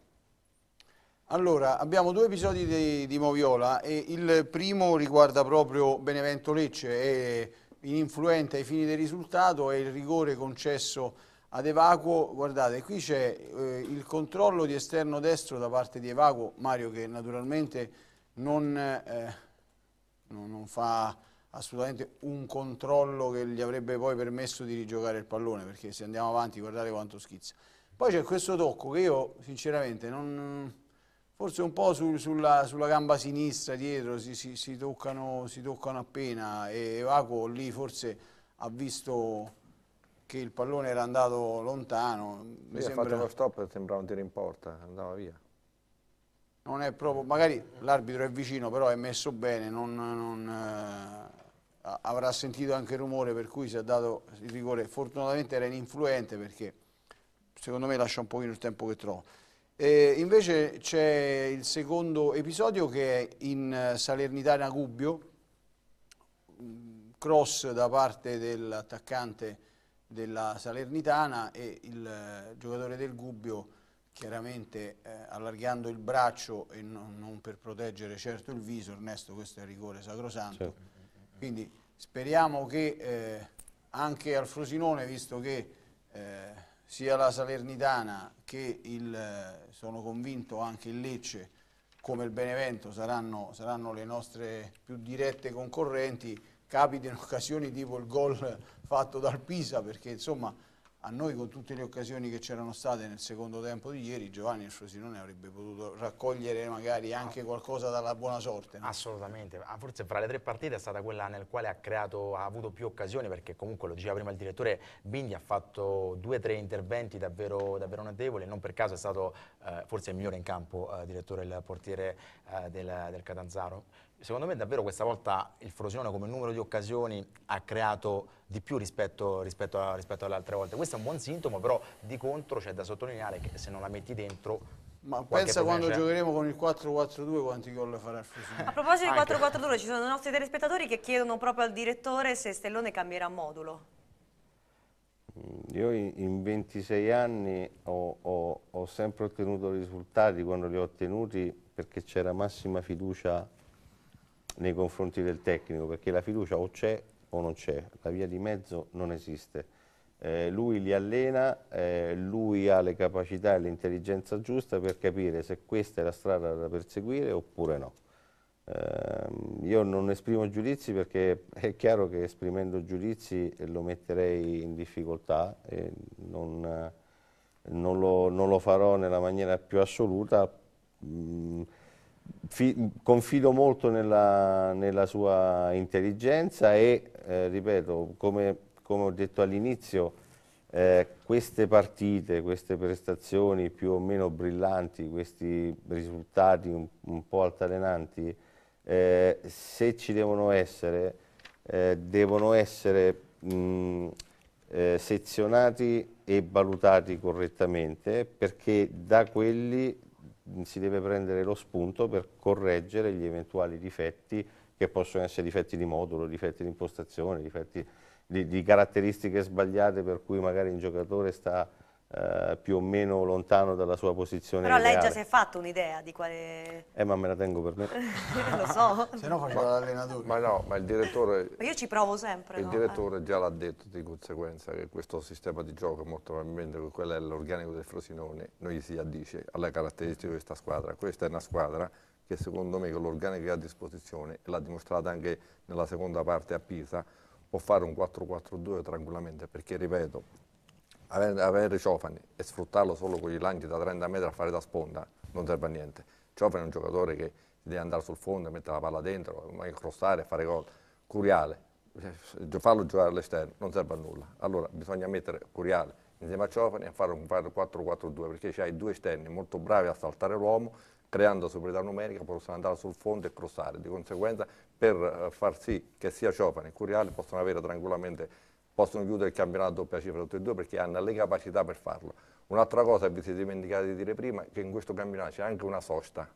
[SPEAKER 4] Allora, abbiamo due episodi di, di Moviola e il primo riguarda proprio Benevento Lecce, è ininfluente ai fini del risultato è il rigore concesso ad Evacuo, guardate, qui c'è eh, il controllo di esterno destro da parte di Evacuo, Mario che naturalmente non, eh, non, non, fa assolutamente un controllo che gli avrebbe poi permesso di rigiocare il pallone, perché se andiamo avanti guardate quanto schizza. Poi c'è questo tocco che io sinceramente non, forse un po' sul, sulla, sulla, gamba sinistra dietro si, si, si, toccano, si toccano appena e Evacuo lì forse ha visto che il pallone era andato lontano.
[SPEAKER 2] Mi ha sembra... fatto uno stop, sembrava un tiro in porta, andava via.
[SPEAKER 4] Non è proprio, magari l'arbitro è vicino, però è messo bene, non, non, eh, avrà sentito anche il rumore per cui si è dato il rigore. Fortunatamente era ininfluente perché secondo me lascia un pochino il tempo che trova. E invece c'è il secondo episodio che è in eh, Salernitana Gubbio, mm, cross da parte dell'attaccante della Salernitana e il eh, giocatore del Gubbio chiaramente eh, allargando il braccio e non, non, per proteggere certo il viso, Ernesto questo è il rigore sacrosanto, certo. quindi speriamo che eh, anche al Frosinone, visto che eh, sia la Salernitana che il, eh, sono convinto anche il Lecce come il Benevento saranno, saranno le nostre più dirette concorrenti, capita in occasioni tipo il gol fatto dal Pisa, perché insomma a noi con tutte le occasioni che c'erano state nel secondo tempo di ieri, Giovanni il Frosinone avrebbe potuto raccogliere magari anche ah. qualcosa dalla buona sorte. No? Assolutamente, ah,
[SPEAKER 5] forse fra le tre partite è stata quella nel quale ha, creato, ha avuto più occasioni perché comunque lo diceva prima il direttore Bindi ha fatto due o tre interventi davvero, davvero notevoli, non per caso è stato eh, forse il migliore in campo eh, direttore il portiere eh, del, del Catanzaro secondo me davvero questa volta il Frosinone come numero di occasioni ha creato di più rispetto, rispetto, a, rispetto alle altre volte. Questo è un buon sintomo, però di contro c'è da sottolineare che se non la metti dentro ma pensa quando giocheremo
[SPEAKER 4] con il 4-4-2 quanti gol farà il
[SPEAKER 3] Frosinone. A
[SPEAKER 1] proposito di 4-4-2 ci sono i nostri telespettatori che chiedono proprio al direttore se Stellone cambierà modulo.
[SPEAKER 3] Io in 26 anni ho, ho, ho sempre ottenuto risultati quando li ho ottenuti perché c'era massima fiducia nei confronti del tecnico, perché la fiducia o c'è o non c'è, la via di mezzo non esiste. Eh, lui li allena, eh, lui ha le capacità e l'intelligenza giusta per capire se questa è la strada da perseguire oppure no. Eh, io non esprimo giudizi perché è chiaro che esprimendo giudizi lo metterei in difficoltà, non, non, lo, non, lo, farò nella maniera più assoluta. Mh, mm, confido molto nella, nella, sua intelligenza e, eh, ripeto, come, come, ho detto all'inizio, eh, queste partite, queste prestazioni più o meno brillanti, questi risultati un, un po' altalenanti, eh, se ci devono essere, eh, devono essere mh, eh, sezionati e valutati correttamente perché da quelli si deve prendere lo spunto per correggere gli eventuali difetti che possono essere difetti di modulo, difetti di impostazione, difetti di, di caratteristiche sbagliate per cui magari un giocatore sta eh, più o meno lontano dalla sua posizione Però lei già si è
[SPEAKER 1] fatto un'idea di quale...
[SPEAKER 3] Eh,
[SPEAKER 2] ma me la tengo per me.
[SPEAKER 1] Lo so. Se
[SPEAKER 2] no faccio l'allenatore. Ma no, ma il direttore...
[SPEAKER 1] Ma io ci provo sempre, Il no? direttore
[SPEAKER 2] eh. già l'ha detto di conseguenza che questo sistema di gioco, molto probabilmente quello è l'organico del Frosinone, non gli si addice alle caratteristiche di questa squadra. Questa è una squadra che secondo me con l'organico che ha a disposizione, e l'ha dimostrata anche nella seconda parte a Pisa, può fare un 4-4-2 tranquillamente perché ripeto avere Ciofani e sfruttarlo solo con i lanci da 30 metri a fare da sponda non serve a niente. Ciofani è un giocatore che deve andare sul fondo e mettere la palla dentro, incrostare e fare gol. Curiale, farlo giocare all'esterno non serve a nulla. Allora bisogna mettere Curiale insieme a Ciofani e fare un 4-4-2 perché hai due esterni molto bravi a saltare l'uomo, creando superiorità numerica possono andare sul fondo e crossare. Di conseguenza per eh, far sì che sia Ciofani e Curiale possano avere tranquillamente possono chiudere il campionato a doppia cifra tutti e due perché hanno le capacità per farlo. Un'altra cosa vi siete dimenticati di dire prima, che in questo campionato c'è anche una sosta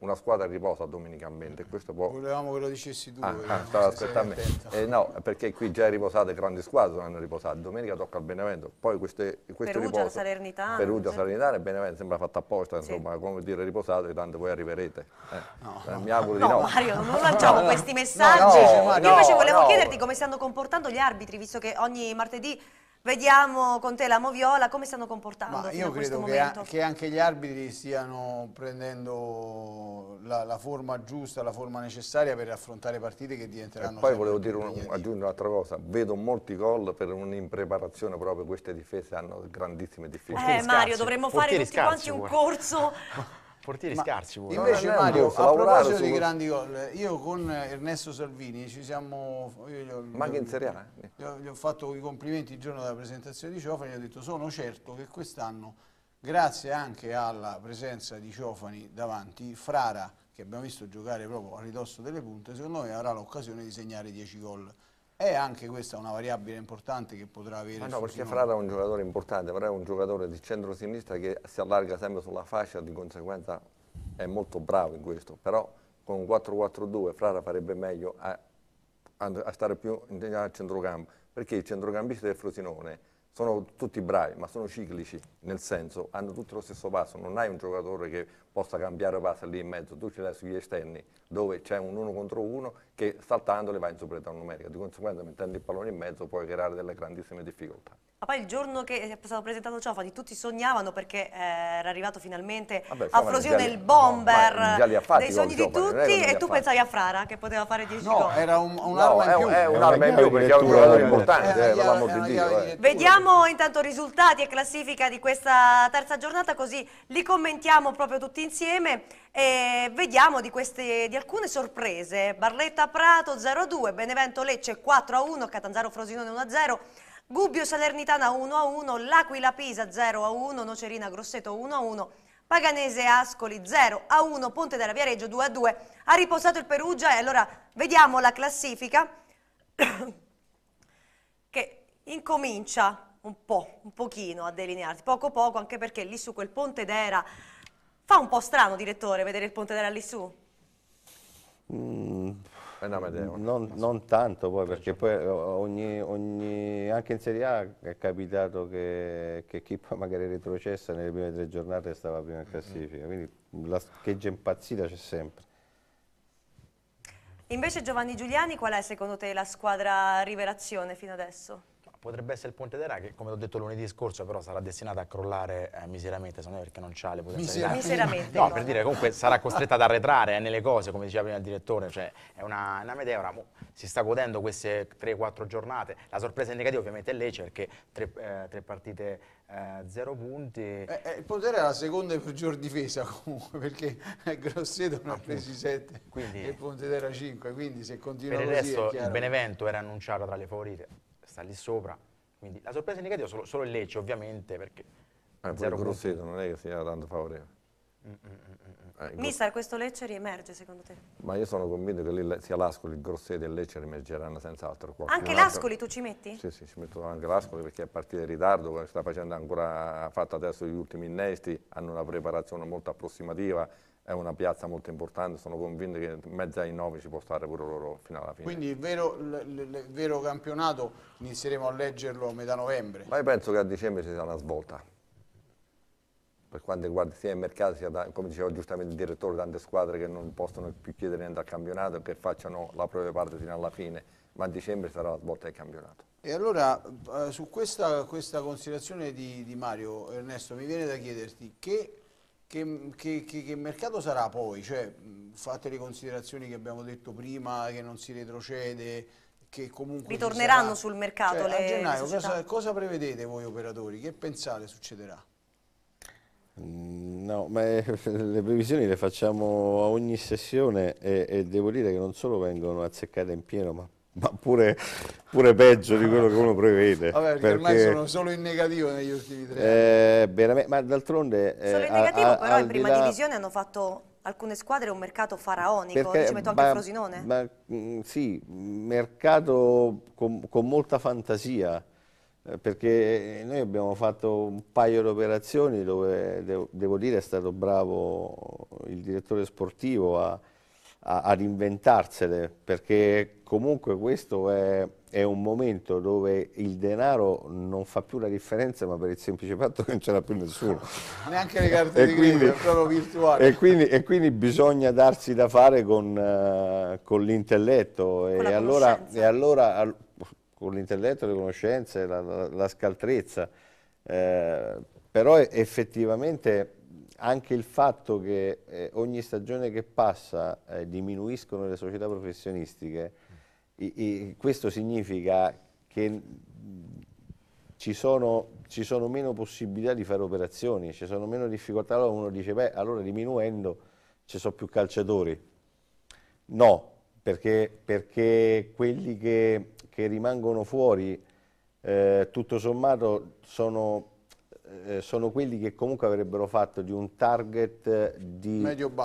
[SPEAKER 2] una squadra riposa domenicamente. Questo può... Volevamo che lo dicessi tu. Ah, ah, eh, stavo aspettando eh, no, perché qui già riposate grandi squadre, non hanno riposato. Domenica tocca al Benevento, poi queste, questo Perugia, riposo...
[SPEAKER 1] Salernitana. Perugia, eh.
[SPEAKER 2] Salernitana e Benevento sembra fatta apposta, insomma, sì. come dire riposate, tanto voi arriverete. Eh, no, eh, Mi auguro di no. No, Mario, non lanciamo questi messaggi. No, Io invece volevo chiederti
[SPEAKER 1] come stanno comportando gli arbitri, visto che ogni martedì Vediamo con te la Moviola come stanno comportando Ma io credo
[SPEAKER 4] che, a, che, anche gli arbitri stiano prendendo la, la, forma giusta, la forma necessaria per affrontare partite che diventeranno... E poi
[SPEAKER 2] volevo dire un, aggiungere un'altra cosa, vedo molti gol per un'impreparazione proprio, queste difese hanno grandissime
[SPEAKER 5] difficoltà. Eh Mario, dovremmo fare tutti scarsi, quanti un corso portieri Ma scarsi voi. Invece Mario, a proposito su... di grandi
[SPEAKER 4] gol, io con Ernesto Salvini ci siamo... Ho, Ma anche in Serie A? Eh. Gli, ho, gli ho fatto i complimenti il giorno della presentazione di Ciofani, gli ho detto sono certo che quest'anno, grazie anche alla presenza di Ciofani davanti, Frara, che abbiamo visto giocare proprio a ridosso delle punte, secondo me avrà l'occasione di segnare 10 gol è anche questa una variabile importante che potrà avere... Ma no, perché Frara è
[SPEAKER 2] un giocatore importante, però è un giocatore di centro-sinistra che si allarga sempre sulla fascia, di conseguenza è molto bravo in questo, però con un 4-4-2 Frara farebbe meglio a, a stare più in a centrocampo, perché i centrocampisti del Frosinone sono tutti bravi, ma sono ciclici, nel senso, hanno tutti lo stesso passo, non hai un giocatore che possa cambiare base lì in mezzo, tu ce l'hai sugli esterni dove c'è un uno contro uno che saltandole va in superiorità numerica, di conseguenza mettendo il pallone in mezzo puoi creare delle grandissime difficoltà.
[SPEAKER 1] Ma poi il giorno che è stato presentato Ciofani tutti sognavano perché eh, era arrivato finalmente Vabbè, ah a Frosione il bomber no, dei sogni di tutti e tu pensavi a Frara che poteva fare 10 no, gol. era
[SPEAKER 4] un, un'arma no, in più. È, un'arma in
[SPEAKER 2] più perché è un giocatore importante, eh, per l'amor di Dio.
[SPEAKER 1] Eh. Vediamo intanto risultati e classifica di questa terza giornata così li commentiamo proprio tutti insieme e vediamo di, queste, di alcune sorprese. Barletta Prato 0-2, Benevento Lecce 4-1, Catanzaro Frosinone 1-0, Gubbio Salernitana 1-1, L'Aquila Pisa 0-1, Nocerina Grosseto 1-1, Paganese Ascoli 0-1, Ponte della Viareggio 2-2. Ha riposato il Perugia e allora vediamo la classifica che incomincia un po', un pochino a delinearsi, poco poco, anche perché lì su quel ponte d'era Fa un po' strano, direttore, vedere il Ponte della Lissù?
[SPEAKER 3] Mm, eh, non, non, tanto poi, perché poi eh, ogni, ogni, anche in Serie A è capitato che, che chi poi magari retrocessa nelle prime tre giornate stava prima in classifica, quindi la scheggia impazzita c'è
[SPEAKER 5] sempre.
[SPEAKER 1] Invece Giovanni Giuliani, qual è secondo te la squadra rivelazione fino adesso?
[SPEAKER 5] potrebbe essere il Ponte d'Era che come ho detto lunedì scorso però sarà destinato a crollare eh, miseramente secondo me perché non c'ha le potenzialità miseramente no, no per dire comunque sarà costretta ad arretrare eh, nelle cose come diceva prima il direttore cioè è una, una meteora mo, si sta godendo queste 3-4 giornate la sorpresa negativa ovviamente è lei perché tre, eh, tre partite eh, zero punti. Eh,
[SPEAKER 4] eh, il potere è la seconda peggior difesa comunque, perché Grosseto non ha presi 7 quindi, e d'Era 5, quindi se continua per così Per il resto il
[SPEAKER 5] Benevento era annunciato tra le favorite, sta lì sopra. Quindi la sorpresa è negativa solo, solo il Lecce, ovviamente, perché...
[SPEAKER 2] Eh, zero il Grosseto non è che sia tanto favorevole. Mm, mm, mm, mm, mm. eh, Mister,
[SPEAKER 1] questo Lecce riemerge secondo te?
[SPEAKER 2] Ma io sono convinto che lì, sia l'Ascoli, il Grosseto e il Lecce riemergeranno senz'altro. Anche l'Ascoli tu
[SPEAKER 1] ci metti? Sì,
[SPEAKER 2] sì, ci metto anche l'Ascoli perché è partita in ritardo, sta facendo ancora, ha fatto adesso gli ultimi innesti, hanno una preparazione molto approssimativa, è una piazza molto importante, sono convinto che in mezzo ai nove ci può stare pure loro fino alla fine. Quindi
[SPEAKER 4] il vero, il vero campionato inizieremo a leggerlo a metà novembre?
[SPEAKER 2] Ma io penso che a dicembre ci sarà una svolta. Per quanto riguarda sia il mercato, sia da, come diceva giustamente il direttore, tante squadre che non possono più chiedere niente al campionato, che facciano la propria parte fino alla fine, ma a dicembre sarà la svolta del campionato.
[SPEAKER 4] E allora eh, su questa, questa considerazione di, di Mario, Ernesto, mi viene da chiederti che che, che, che, che, mercato sarà poi? Cioè, fate le considerazioni che abbiamo detto prima, che non si retrocede, che comunque... Ritorneranno sul mercato cioè, le A gennaio le cosa, cosa, prevedete voi operatori? Che pensate succederà?
[SPEAKER 3] Mm, no, ma eh, le previsioni le facciamo a ogni sessione e, e devo dire che non solo vengono azzeccate in pieno, ma ma pure, pure, peggio di quello che uno prevede. Vabbè, perché, perché ormai sono
[SPEAKER 4] solo in negativo negli ultimi tre
[SPEAKER 3] eh, anni. Eh, ma d'altronde... Eh, in negativo, a, a, però in prima là... divisione
[SPEAKER 1] hanno fatto alcune squadre un mercato faraonico, perché, ci metto anche ma, Frosinone.
[SPEAKER 3] Ma, mm, sì, mercato con, con molta fantasia eh, perché noi abbiamo fatto un paio di operazioni dove devo, devo, dire è stato bravo il direttore sportivo a, ad inventarsele perché comunque questo è, è, un momento dove il denaro non fa più la differenza ma per il semplice fatto che non ce l'ha più nessuno neanche le carte di quindi, credito sono virtuali e quindi, e quindi, bisogna darsi da fare con, uh, con l'intelletto e, allora, e allora al, con l'intelletto, le conoscenze, la, la, la scaltrezza eh, però effettivamente anche il fatto che eh, ogni stagione che passa eh, diminuiscono le società professionistiche e, e questo significa che ci sono, ci sono, meno possibilità di fare operazioni, ci sono meno difficoltà, allora uno dice, beh, allora diminuendo ci sono più calciatori. No, perché, perché quelli che, che, rimangono fuori, eh, tutto sommato, sono eh, sono quelli che comunque avrebbero fatto di un target eh, di,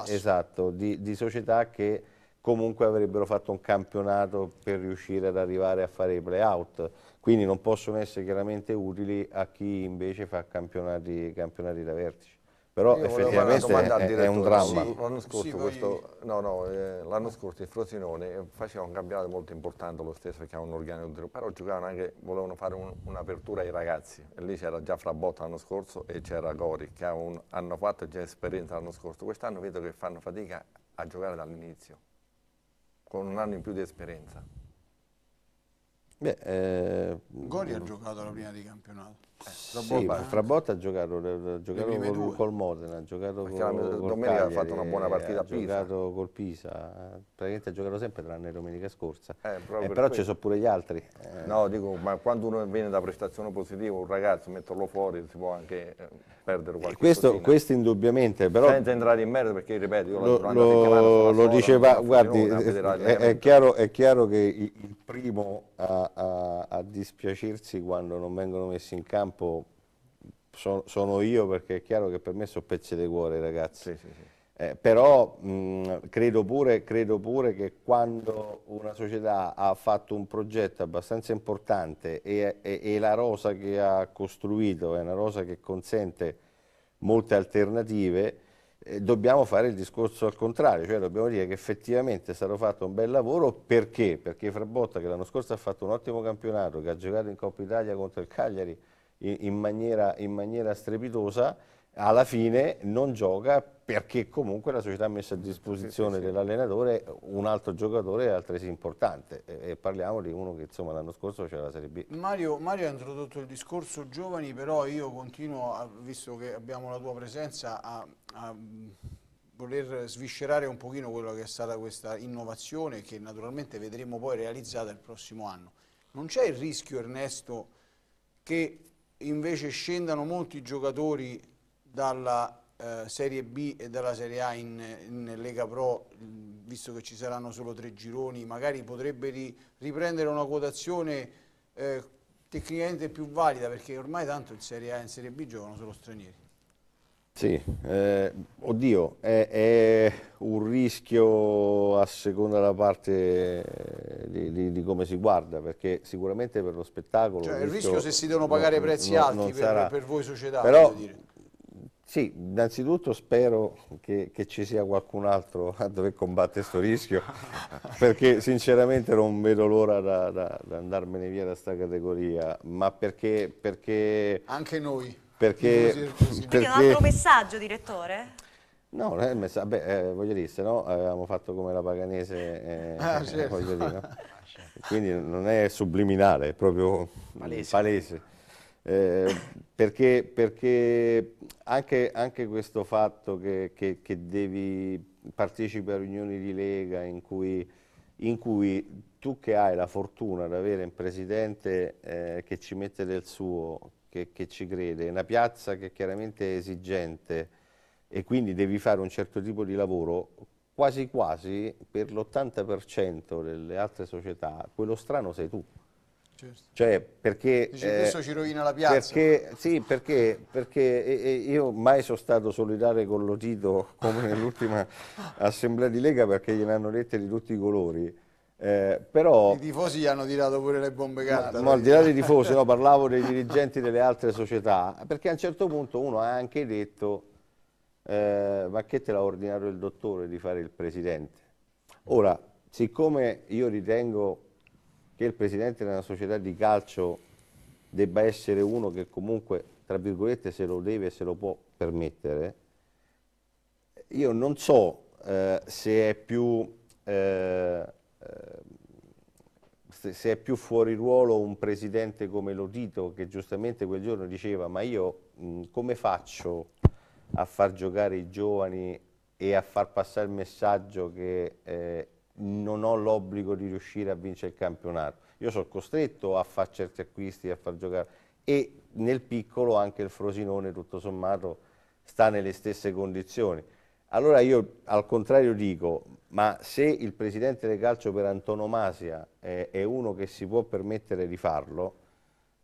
[SPEAKER 3] esatto, di, di società che comunque avrebbero fatto un campionato per riuscire ad arrivare a fare i playout, quindi non possono essere chiaramente utili a chi invece fa campionati, campionati da vertice. Però Io effettivamente è, un dramma. Sì, l'anno scorso, sì,
[SPEAKER 2] no, no, eh, scorso, il Frosinone faceva un campionato molto importante lo stesso perché aveva un organo organico, però giocavano anche, volevano fare un'apertura un ai ragazzi. E lì c'era già Frabotta l'anno scorso e c'era Gori che un, hanno fatto già esperienza l'anno scorso. Quest'anno vedo che fanno fatica a giocare dall'inizio con un anno in più di esperienza.
[SPEAKER 3] Beh, eh, Gori ha
[SPEAKER 2] giocato la prima di campionato. Eh, sì, ma Frabotta
[SPEAKER 3] ha giocato, ha giocato col, col, Modena, ha giocato col, col domenica Cagliari, ha fatto una buona partita ha a Pisa. giocato
[SPEAKER 2] col Pisa, praticamente ha giocato sempre tranne domenica scorsa, eh, eh, però ci sono pure
[SPEAKER 3] gli altri. Eh. No,
[SPEAKER 2] dico, ma quando uno viene da prestazione positiva, un ragazzo, metterlo fuori, si può anche eh, perdere qualcosa. questo,
[SPEAKER 3] questo indubbiamente, però... Senza
[SPEAKER 2] entrare in merito, perché ripeto, io lo, lo, lo diceva, guardi, eh, è, è,
[SPEAKER 3] chiaro, è chiaro che il, primo a, a, a, dispiacersi quando non vengono messi in campo so, sono io perché è chiaro che per me sono pezzi di cuore ragazzi. Sì, sì, sì. Eh, però mh, credo, pure, credo, pure, che quando una società ha fatto un progetto abbastanza importante e, e, e, la rosa che ha costruito è una rosa che consente molte alternative, dobbiamo fare il discorso al contrario, cioè dobbiamo dire che effettivamente è stato fatto un bel lavoro perché? Perché Frabotta che l'anno scorso ha fatto un ottimo campionato, che ha giocato in Coppa Italia contro il Cagliari in, in, maniera, in maniera strepitosa, alla fine non gioca perché comunque la società ha messo a disposizione sì, sì, dell'allenatore un altro giocatore altresì importante e, e parliamo di uno che l'anno scorso c'era la Serie B
[SPEAKER 4] Mario, Mario, ha introdotto il discorso giovani però io continuo, a, visto che abbiamo la tua presenza a, a voler sviscerare un pochino quella che è stata questa innovazione che naturalmente vedremo poi realizzata il prossimo anno non c'è il rischio Ernesto che invece scendano molti giocatori dalla eh, Serie B e dalla Serie A in, in, Lega Pro, visto che ci saranno solo tre gironi, magari potrebbe ri, riprendere una quotazione eh, tecnicamente più valida, perché ormai tanto in Serie A e in Serie B giocano solo
[SPEAKER 3] stranieri. Sì, eh, oddio, è, è, un rischio a seconda della parte eh, di, di, di, come si guarda, perché sicuramente per lo spettacolo... Cioè il rischio, rischio se si devono pagare non, prezzi non, alti non per, per, voi società, Però, sì, innanzitutto spero che, che, ci sia qualcun altro a dover combattere questo rischio, perché sinceramente non vedo l'ora da, da, da, andarmene via da questa categoria, ma perché, perché... Anche noi. Perché... Quindi perché... un altro
[SPEAKER 1] messaggio, direttore?
[SPEAKER 3] No, eh, messa... Beh, eh, voglio dire, se no eh, avevamo fatto come la Paganese, eh, ah, eh, certo. dire, no? Ah, certo. Quindi non è subliminale, è proprio palese. palese. Eh, perché, perché anche, anche, questo fatto che, che, che devi partecipare a riunioni di Lega in cui, in cui, tu che hai la fortuna di avere un presidente eh, che ci mette del suo, che, che, ci crede, una piazza che chiaramente è esigente e quindi devi fare un certo tipo di lavoro, quasi quasi per l'80% delle altre società quello strano sei tu. Certo. Cioè, perché, Dici, eh, questo ci rovina la piazza. Perché, sì, perché, perché e, e io mai sono stato solidale con lo Tito come nell'ultima assemblea di Lega perché gliel'hanno dette di tutti i colori. Eh, però, I
[SPEAKER 4] tifosi gli hanno tirato pure le bombe
[SPEAKER 3] carta. No, al di là dei tifosi, no, parlavo dei dirigenti delle altre società, perché a un certo punto uno ha anche detto eh, ma che te l'ha ordinato il dottore di fare il presidente? Ora, siccome io ritengo che il presidente della società di calcio debba essere uno che comunque, tra virgolette, se lo deve e se lo può permettere, io non so eh, se, è più, eh, eh, se è più fuori ruolo un presidente come Lotito che giustamente quel giorno diceva ma io mh, come faccio a far giocare i giovani e a far passare il messaggio che eh, non ho l'obbligo di riuscire a vincere il campionato. Io sono costretto a fare certi acquisti, a far giocare. E nel piccolo anche il Frosinone, tutto sommato, sta nelle stesse condizioni. Allora io al contrario dico, ma se il presidente del calcio per antonomasia è, eh, è uno che si può permettere di farlo,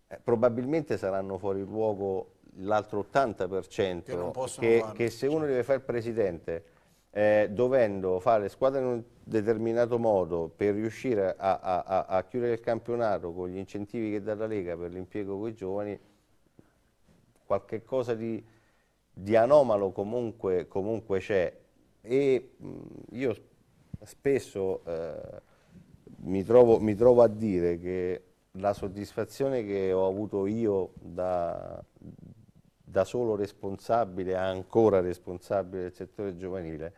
[SPEAKER 3] eh, probabilmente saranno fuori luogo l'altro 80% che, che, che se uno certo. deve fare il presidente eh, dovendo fare le squadre in un determinato modo per riuscire a, a, a chiudere il campionato con gli incentivi che dà la Lega per l'impiego con i giovani, qualche cosa di, di anomalo comunque, comunque c'è e mh, io spesso eh, mi, trovo, mi, trovo, a dire che la soddisfazione che ho avuto io da, da solo responsabile ancora responsabile del settore giovanile,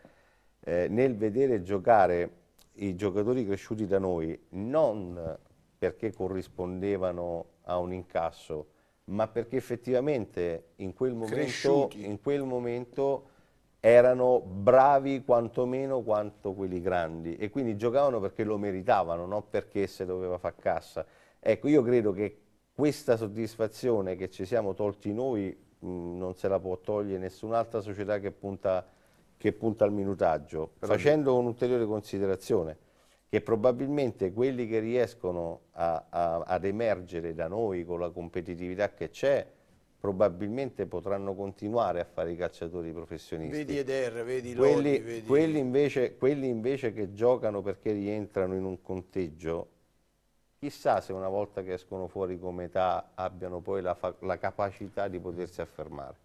[SPEAKER 3] eh, nel vedere giocare i giocatori cresciuti da noi non perché corrispondevano a un incasso, ma perché effettivamente in quel momento, in quel momento erano bravi quantomeno quanto quelli grandi e quindi giocavano perché lo meritavano, non perché se doveva far cassa. Ecco, io credo che questa soddisfazione che ci siamo tolti noi non se la può togliere nessun'altra società che punta, che punta al minutaggio, Però facendo un'ulteriore considerazione che probabilmente quelli che riescono a, a, ad emergere da noi con la competitività che c'è, probabilmente potranno continuare a fare i calciatori professionisti. Vedi Eder, vedi Lodi, vedi... Quelli, invece, quelli invece che giocano perché rientrano in un conteggio Chissà se una volta che escono fuori come età abbiano poi la, la capacità di potersi affermare.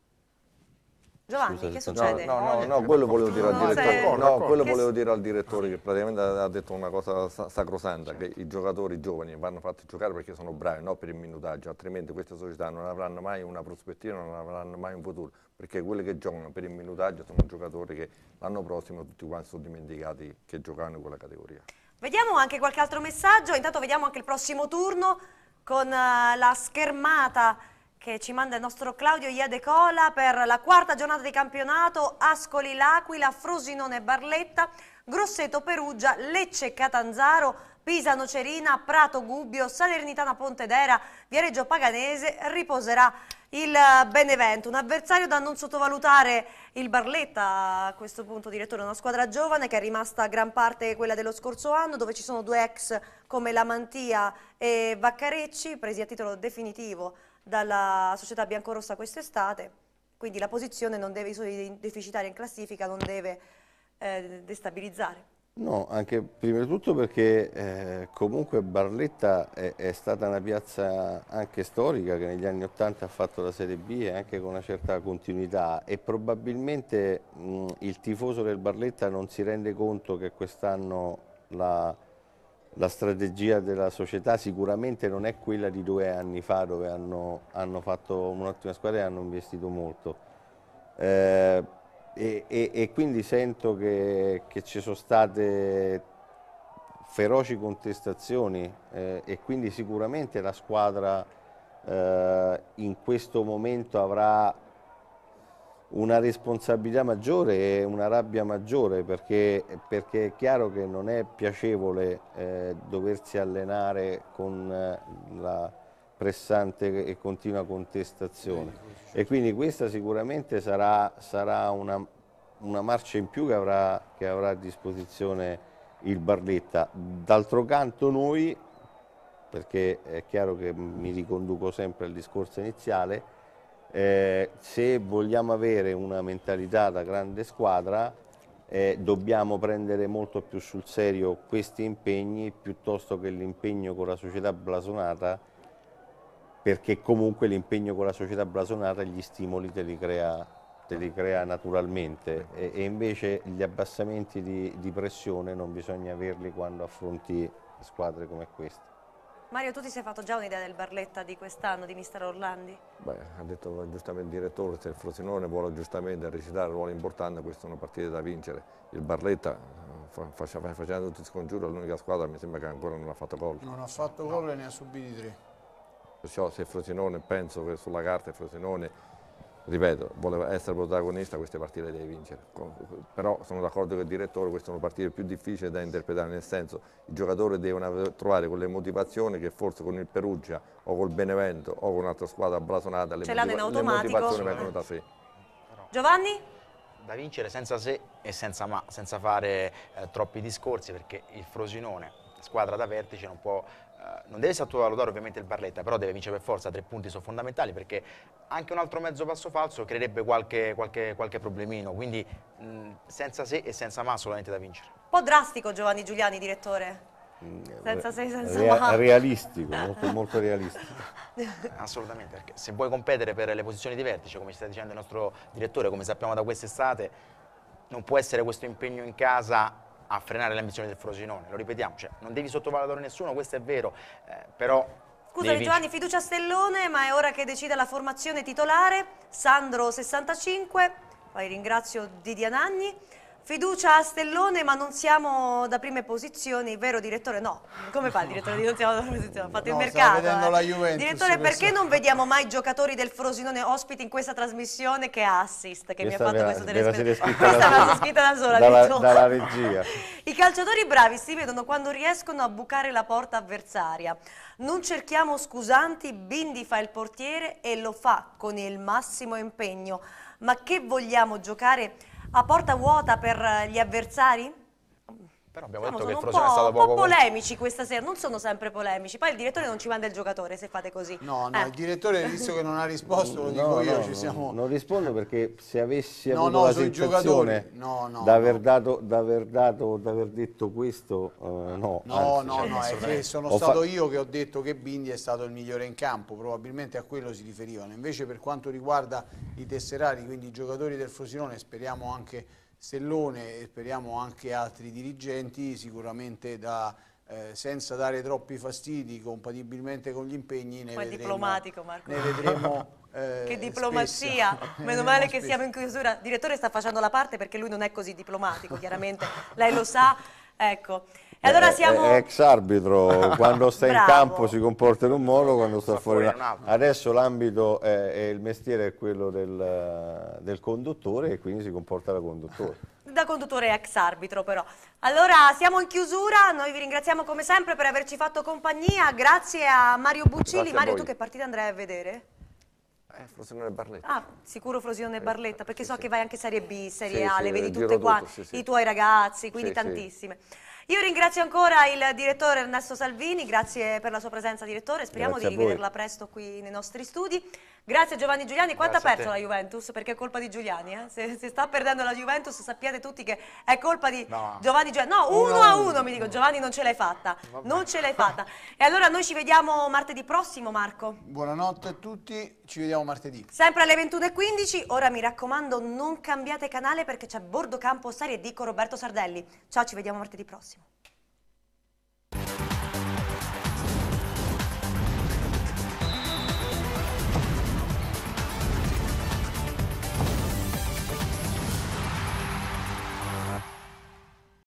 [SPEAKER 6] Giovanni, Scusa, che succede? No, no, no, no quello volevo dire al direttore, no, quello volevo dire al
[SPEAKER 2] direttore che praticamente ha detto una cosa sacrosanta, che i giocatori giovani vanno fatti giocare perché sono bravi, non per il minutaggio, altrimenti queste società non avranno mai una prospettiva, non avranno mai un futuro, perché quelli che giocano per il minutaggio sono giocatori che l'anno prossimo tutti quanti sono dimenticati che giocano in quella categoria.
[SPEAKER 1] Vediamo anche qualche altro messaggio, intanto vediamo anche il prossimo turno con eh, la schermata che ci manda il nostro Claudio Iadecola per la quarta giornata di campionato Ascoli L'Aquila, Frosinone Barletta, Grosseto Perugia, Lecce Catanzaro, Pisa Nocerina, Prato Gubbio, Salernitana Pontedera, Viareggio Paganese riposerà il Benevento, un avversario da non sottovalutare il Barletta a questo punto direttore, una squadra giovane che è rimasta gran parte quella dello scorso anno dove ci sono due ex come Lamantia e Vaccarecci presi a titolo definitivo dalla società biancorossa quest'estate, quindi la posizione non deve, i suoi deficitari in classifica non deve eh, destabilizzare.
[SPEAKER 5] No,
[SPEAKER 3] anche prima di tutto perché eh, comunque Barletta è, è, stata una piazza anche storica che negli anni Ottanta ha fatto la Serie B e anche con una certa continuità e probabilmente mh, il tifoso del Barletta non si rende conto che quest'anno la, la, strategia della società sicuramente non è quella di due anni fa dove hanno, hanno fatto un'ottima squadra e hanno investito molto. Eh, e, e, e quindi sento che, che, ci sono state feroci contestazioni eh, e quindi sicuramente la squadra eh, in questo momento avrà una responsabilità maggiore e una rabbia maggiore perché, perché è chiaro che non è piacevole eh, doversi allenare con eh, la pressante e continua contestazione e quindi questa sicuramente sarà, sarà una, una, marcia in più che avrà, che avrà a disposizione il Barletta. D'altro canto noi, perché è chiaro che mi riconduco sempre al discorso iniziale, eh, se vogliamo avere una mentalità da grande squadra eh, dobbiamo prendere molto più sul serio questi impegni piuttosto che l'impegno con la società blasonata perché comunque l'impegno con la società blasonata gli stimoli te li crea, te li crea naturalmente e, e, invece gli abbassamenti di, di, pressione non bisogna averli quando affronti squadre come questa.
[SPEAKER 1] Mario, tu ti sei fatto già un'idea del Barletta di quest'anno, di mister Orlandi?
[SPEAKER 2] Beh, ha detto giustamente il direttore, se il Frosinone vuole giustamente recitare un ruolo importante, questa è una partita da vincere. Il Barletta, eh, facendo tutti scongiuro, è l'unica squadra, mi sembra che ancora non ha fatto gol.
[SPEAKER 4] Non ha fatto gol no. e ne ha subiti
[SPEAKER 2] tre. Perciò se Frosinone, penso che sulla carta Frosinone, ripeto, voleva essere protagonista, queste partite deve vincere. Però sono d'accordo con il direttore, queste sono partite più difficili da interpretare, nel senso i giocatori devono trovare quelle motivazioni che forse con il Perugia o col Benevento o con un'altra squadra blasonata le, motiva le motivazioni vengono da sé.
[SPEAKER 5] Giovanni? da vincere senza se e senza ma, senza fare eh, troppi discorsi perché il Frosinone, squadra da vertice, non può eh, non deve sottovalutare ovviamente il Barletta, però deve vincere per forza, tre punti sono fondamentali perché anche un altro mezzo passo falso creerebbe qualche, qualche, qualche problemino, quindi mh, mm, senza se e senza ma solamente da vincere.
[SPEAKER 1] Un po' drastico Giovanni Giuliani, direttore. Mm, senza se, senza
[SPEAKER 3] Re ma. Realistico, molto, molto realistico.
[SPEAKER 5] Assolutamente, perché se vuoi competere per le posizioni di vertice, come ci sta dicendo il nostro direttore, come sappiamo da quest'estate, non può essere questo impegno in casa a frenare le ambizioni del Frosinone, lo ripetiamo, cioè, non devi sottovalutare nessuno, questo è vero, eh, però... Scusami Giovanni,
[SPEAKER 1] fiducia a Stellone, ma è ora che decida la formazione titolare, Sandro 65, poi ringrazio Didi Didianagni. Fiducia a Stellone, ma non siamo da prime posizioni, vero direttore? No, come fa il direttore? di Non siamo da prime posizioni, fate no, il mercato. vedendo eh. la Juventus. Direttore, perché non vediamo mai giocatori del Frosinone ospiti in questa trasmissione che è assist, che questa mi ha fatto questo telespettatore?
[SPEAKER 3] Questa l'ha scritta da sola, dalla, dalla regia.
[SPEAKER 1] I calciatori bravi si vedono quando riescono a bucare la porta avversaria. Non cerchiamo scusanti, Bindi fa il portiere e lo fa con il massimo impegno. Ma che vogliamo giocare a porta vuota per eh, gli avversari?
[SPEAKER 5] Però abbiamo diciamo, detto che il Frosinone è stato poco... un po' polemici
[SPEAKER 1] questa sera, non sono sempre polemici. Poi il direttore non ci manda il giocatore se fate così. No, no, eh. il
[SPEAKER 4] direttore visto che non ha risposto, lo dico no, io, no, ci siamo...
[SPEAKER 3] Non rispondo perché se avessi avuto no, la sensazione no, no, d'aver dato, d'aver dato, d'aver detto questo, eh, no. No, anzi, no, cioè, no, è che sono ho stato fa...
[SPEAKER 4] io che ho detto che Bindi è stato il migliore in campo, probabilmente a quello si riferivano. Invece per quanto riguarda i tesserari, quindi i giocatori del Frosinone, speriamo anche Stellone e speriamo anche altri dirigenti sicuramente da eh, senza dare troppi fastidi, compatibilmente con gli impegni, ne Ma vedremo, diplomatico Marco. Ne vedremo, eh, che diplomazia, spesso. meno male che siamo in
[SPEAKER 1] chiusura. Il direttore sta facendo la parte perché lui non è così diplomatico, chiaramente, lei lo sa. Ecco allora eh, siamo... È eh,
[SPEAKER 3] ex arbitro, quando sta in campo si comporta in un modo, quando sta, sta fuori, fuori una... Adesso l'ambito e il mestiere è quello del, del conduttore e quindi si comporta da conduttore
[SPEAKER 1] da conduttore ex arbitro però. Allora siamo in chiusura, noi vi ringraziamo come sempre per averci fatto compagnia, grazie a Mario Buccilli. A Mario tu che partita andrai a vedere?
[SPEAKER 2] Eh, Frosinone Barletta. Ah,
[SPEAKER 1] sicuro Frosinone eh, Barletta, perché sì, so sì. che vai anche Serie B, Serie sì, A, le vedi tutte qua, tutto, i tuoi ragazzi, quindi tantissime. Io ringrazio ancora il direttore Ernesto Salvini, grazie per la sua presenza direttore, speriamo grazie di rivederla presto qui nei nostri studi. Grazie Giovanni Giuliani, quanto ha perso la Juventus? Perché è colpa di Giuliani, eh? se, se, sta perdendo la Juventus sappiate tutti che è colpa di no. Giovanni Giuliani. No, uno a uno mi dico, Giovanni non ce l'hai fatta, Vabbè. non ce l'hai fatta. E allora noi ci vediamo martedì prossimo Marco. Buonanotte a tutti,
[SPEAKER 4] ci vediamo martedì.
[SPEAKER 1] Sempre alle 21.15, ora mi raccomando non cambiate canale perché c'è Bordo Campo Serie D con Roberto Sardelli. Ciao, ci vediamo martedì prossimo.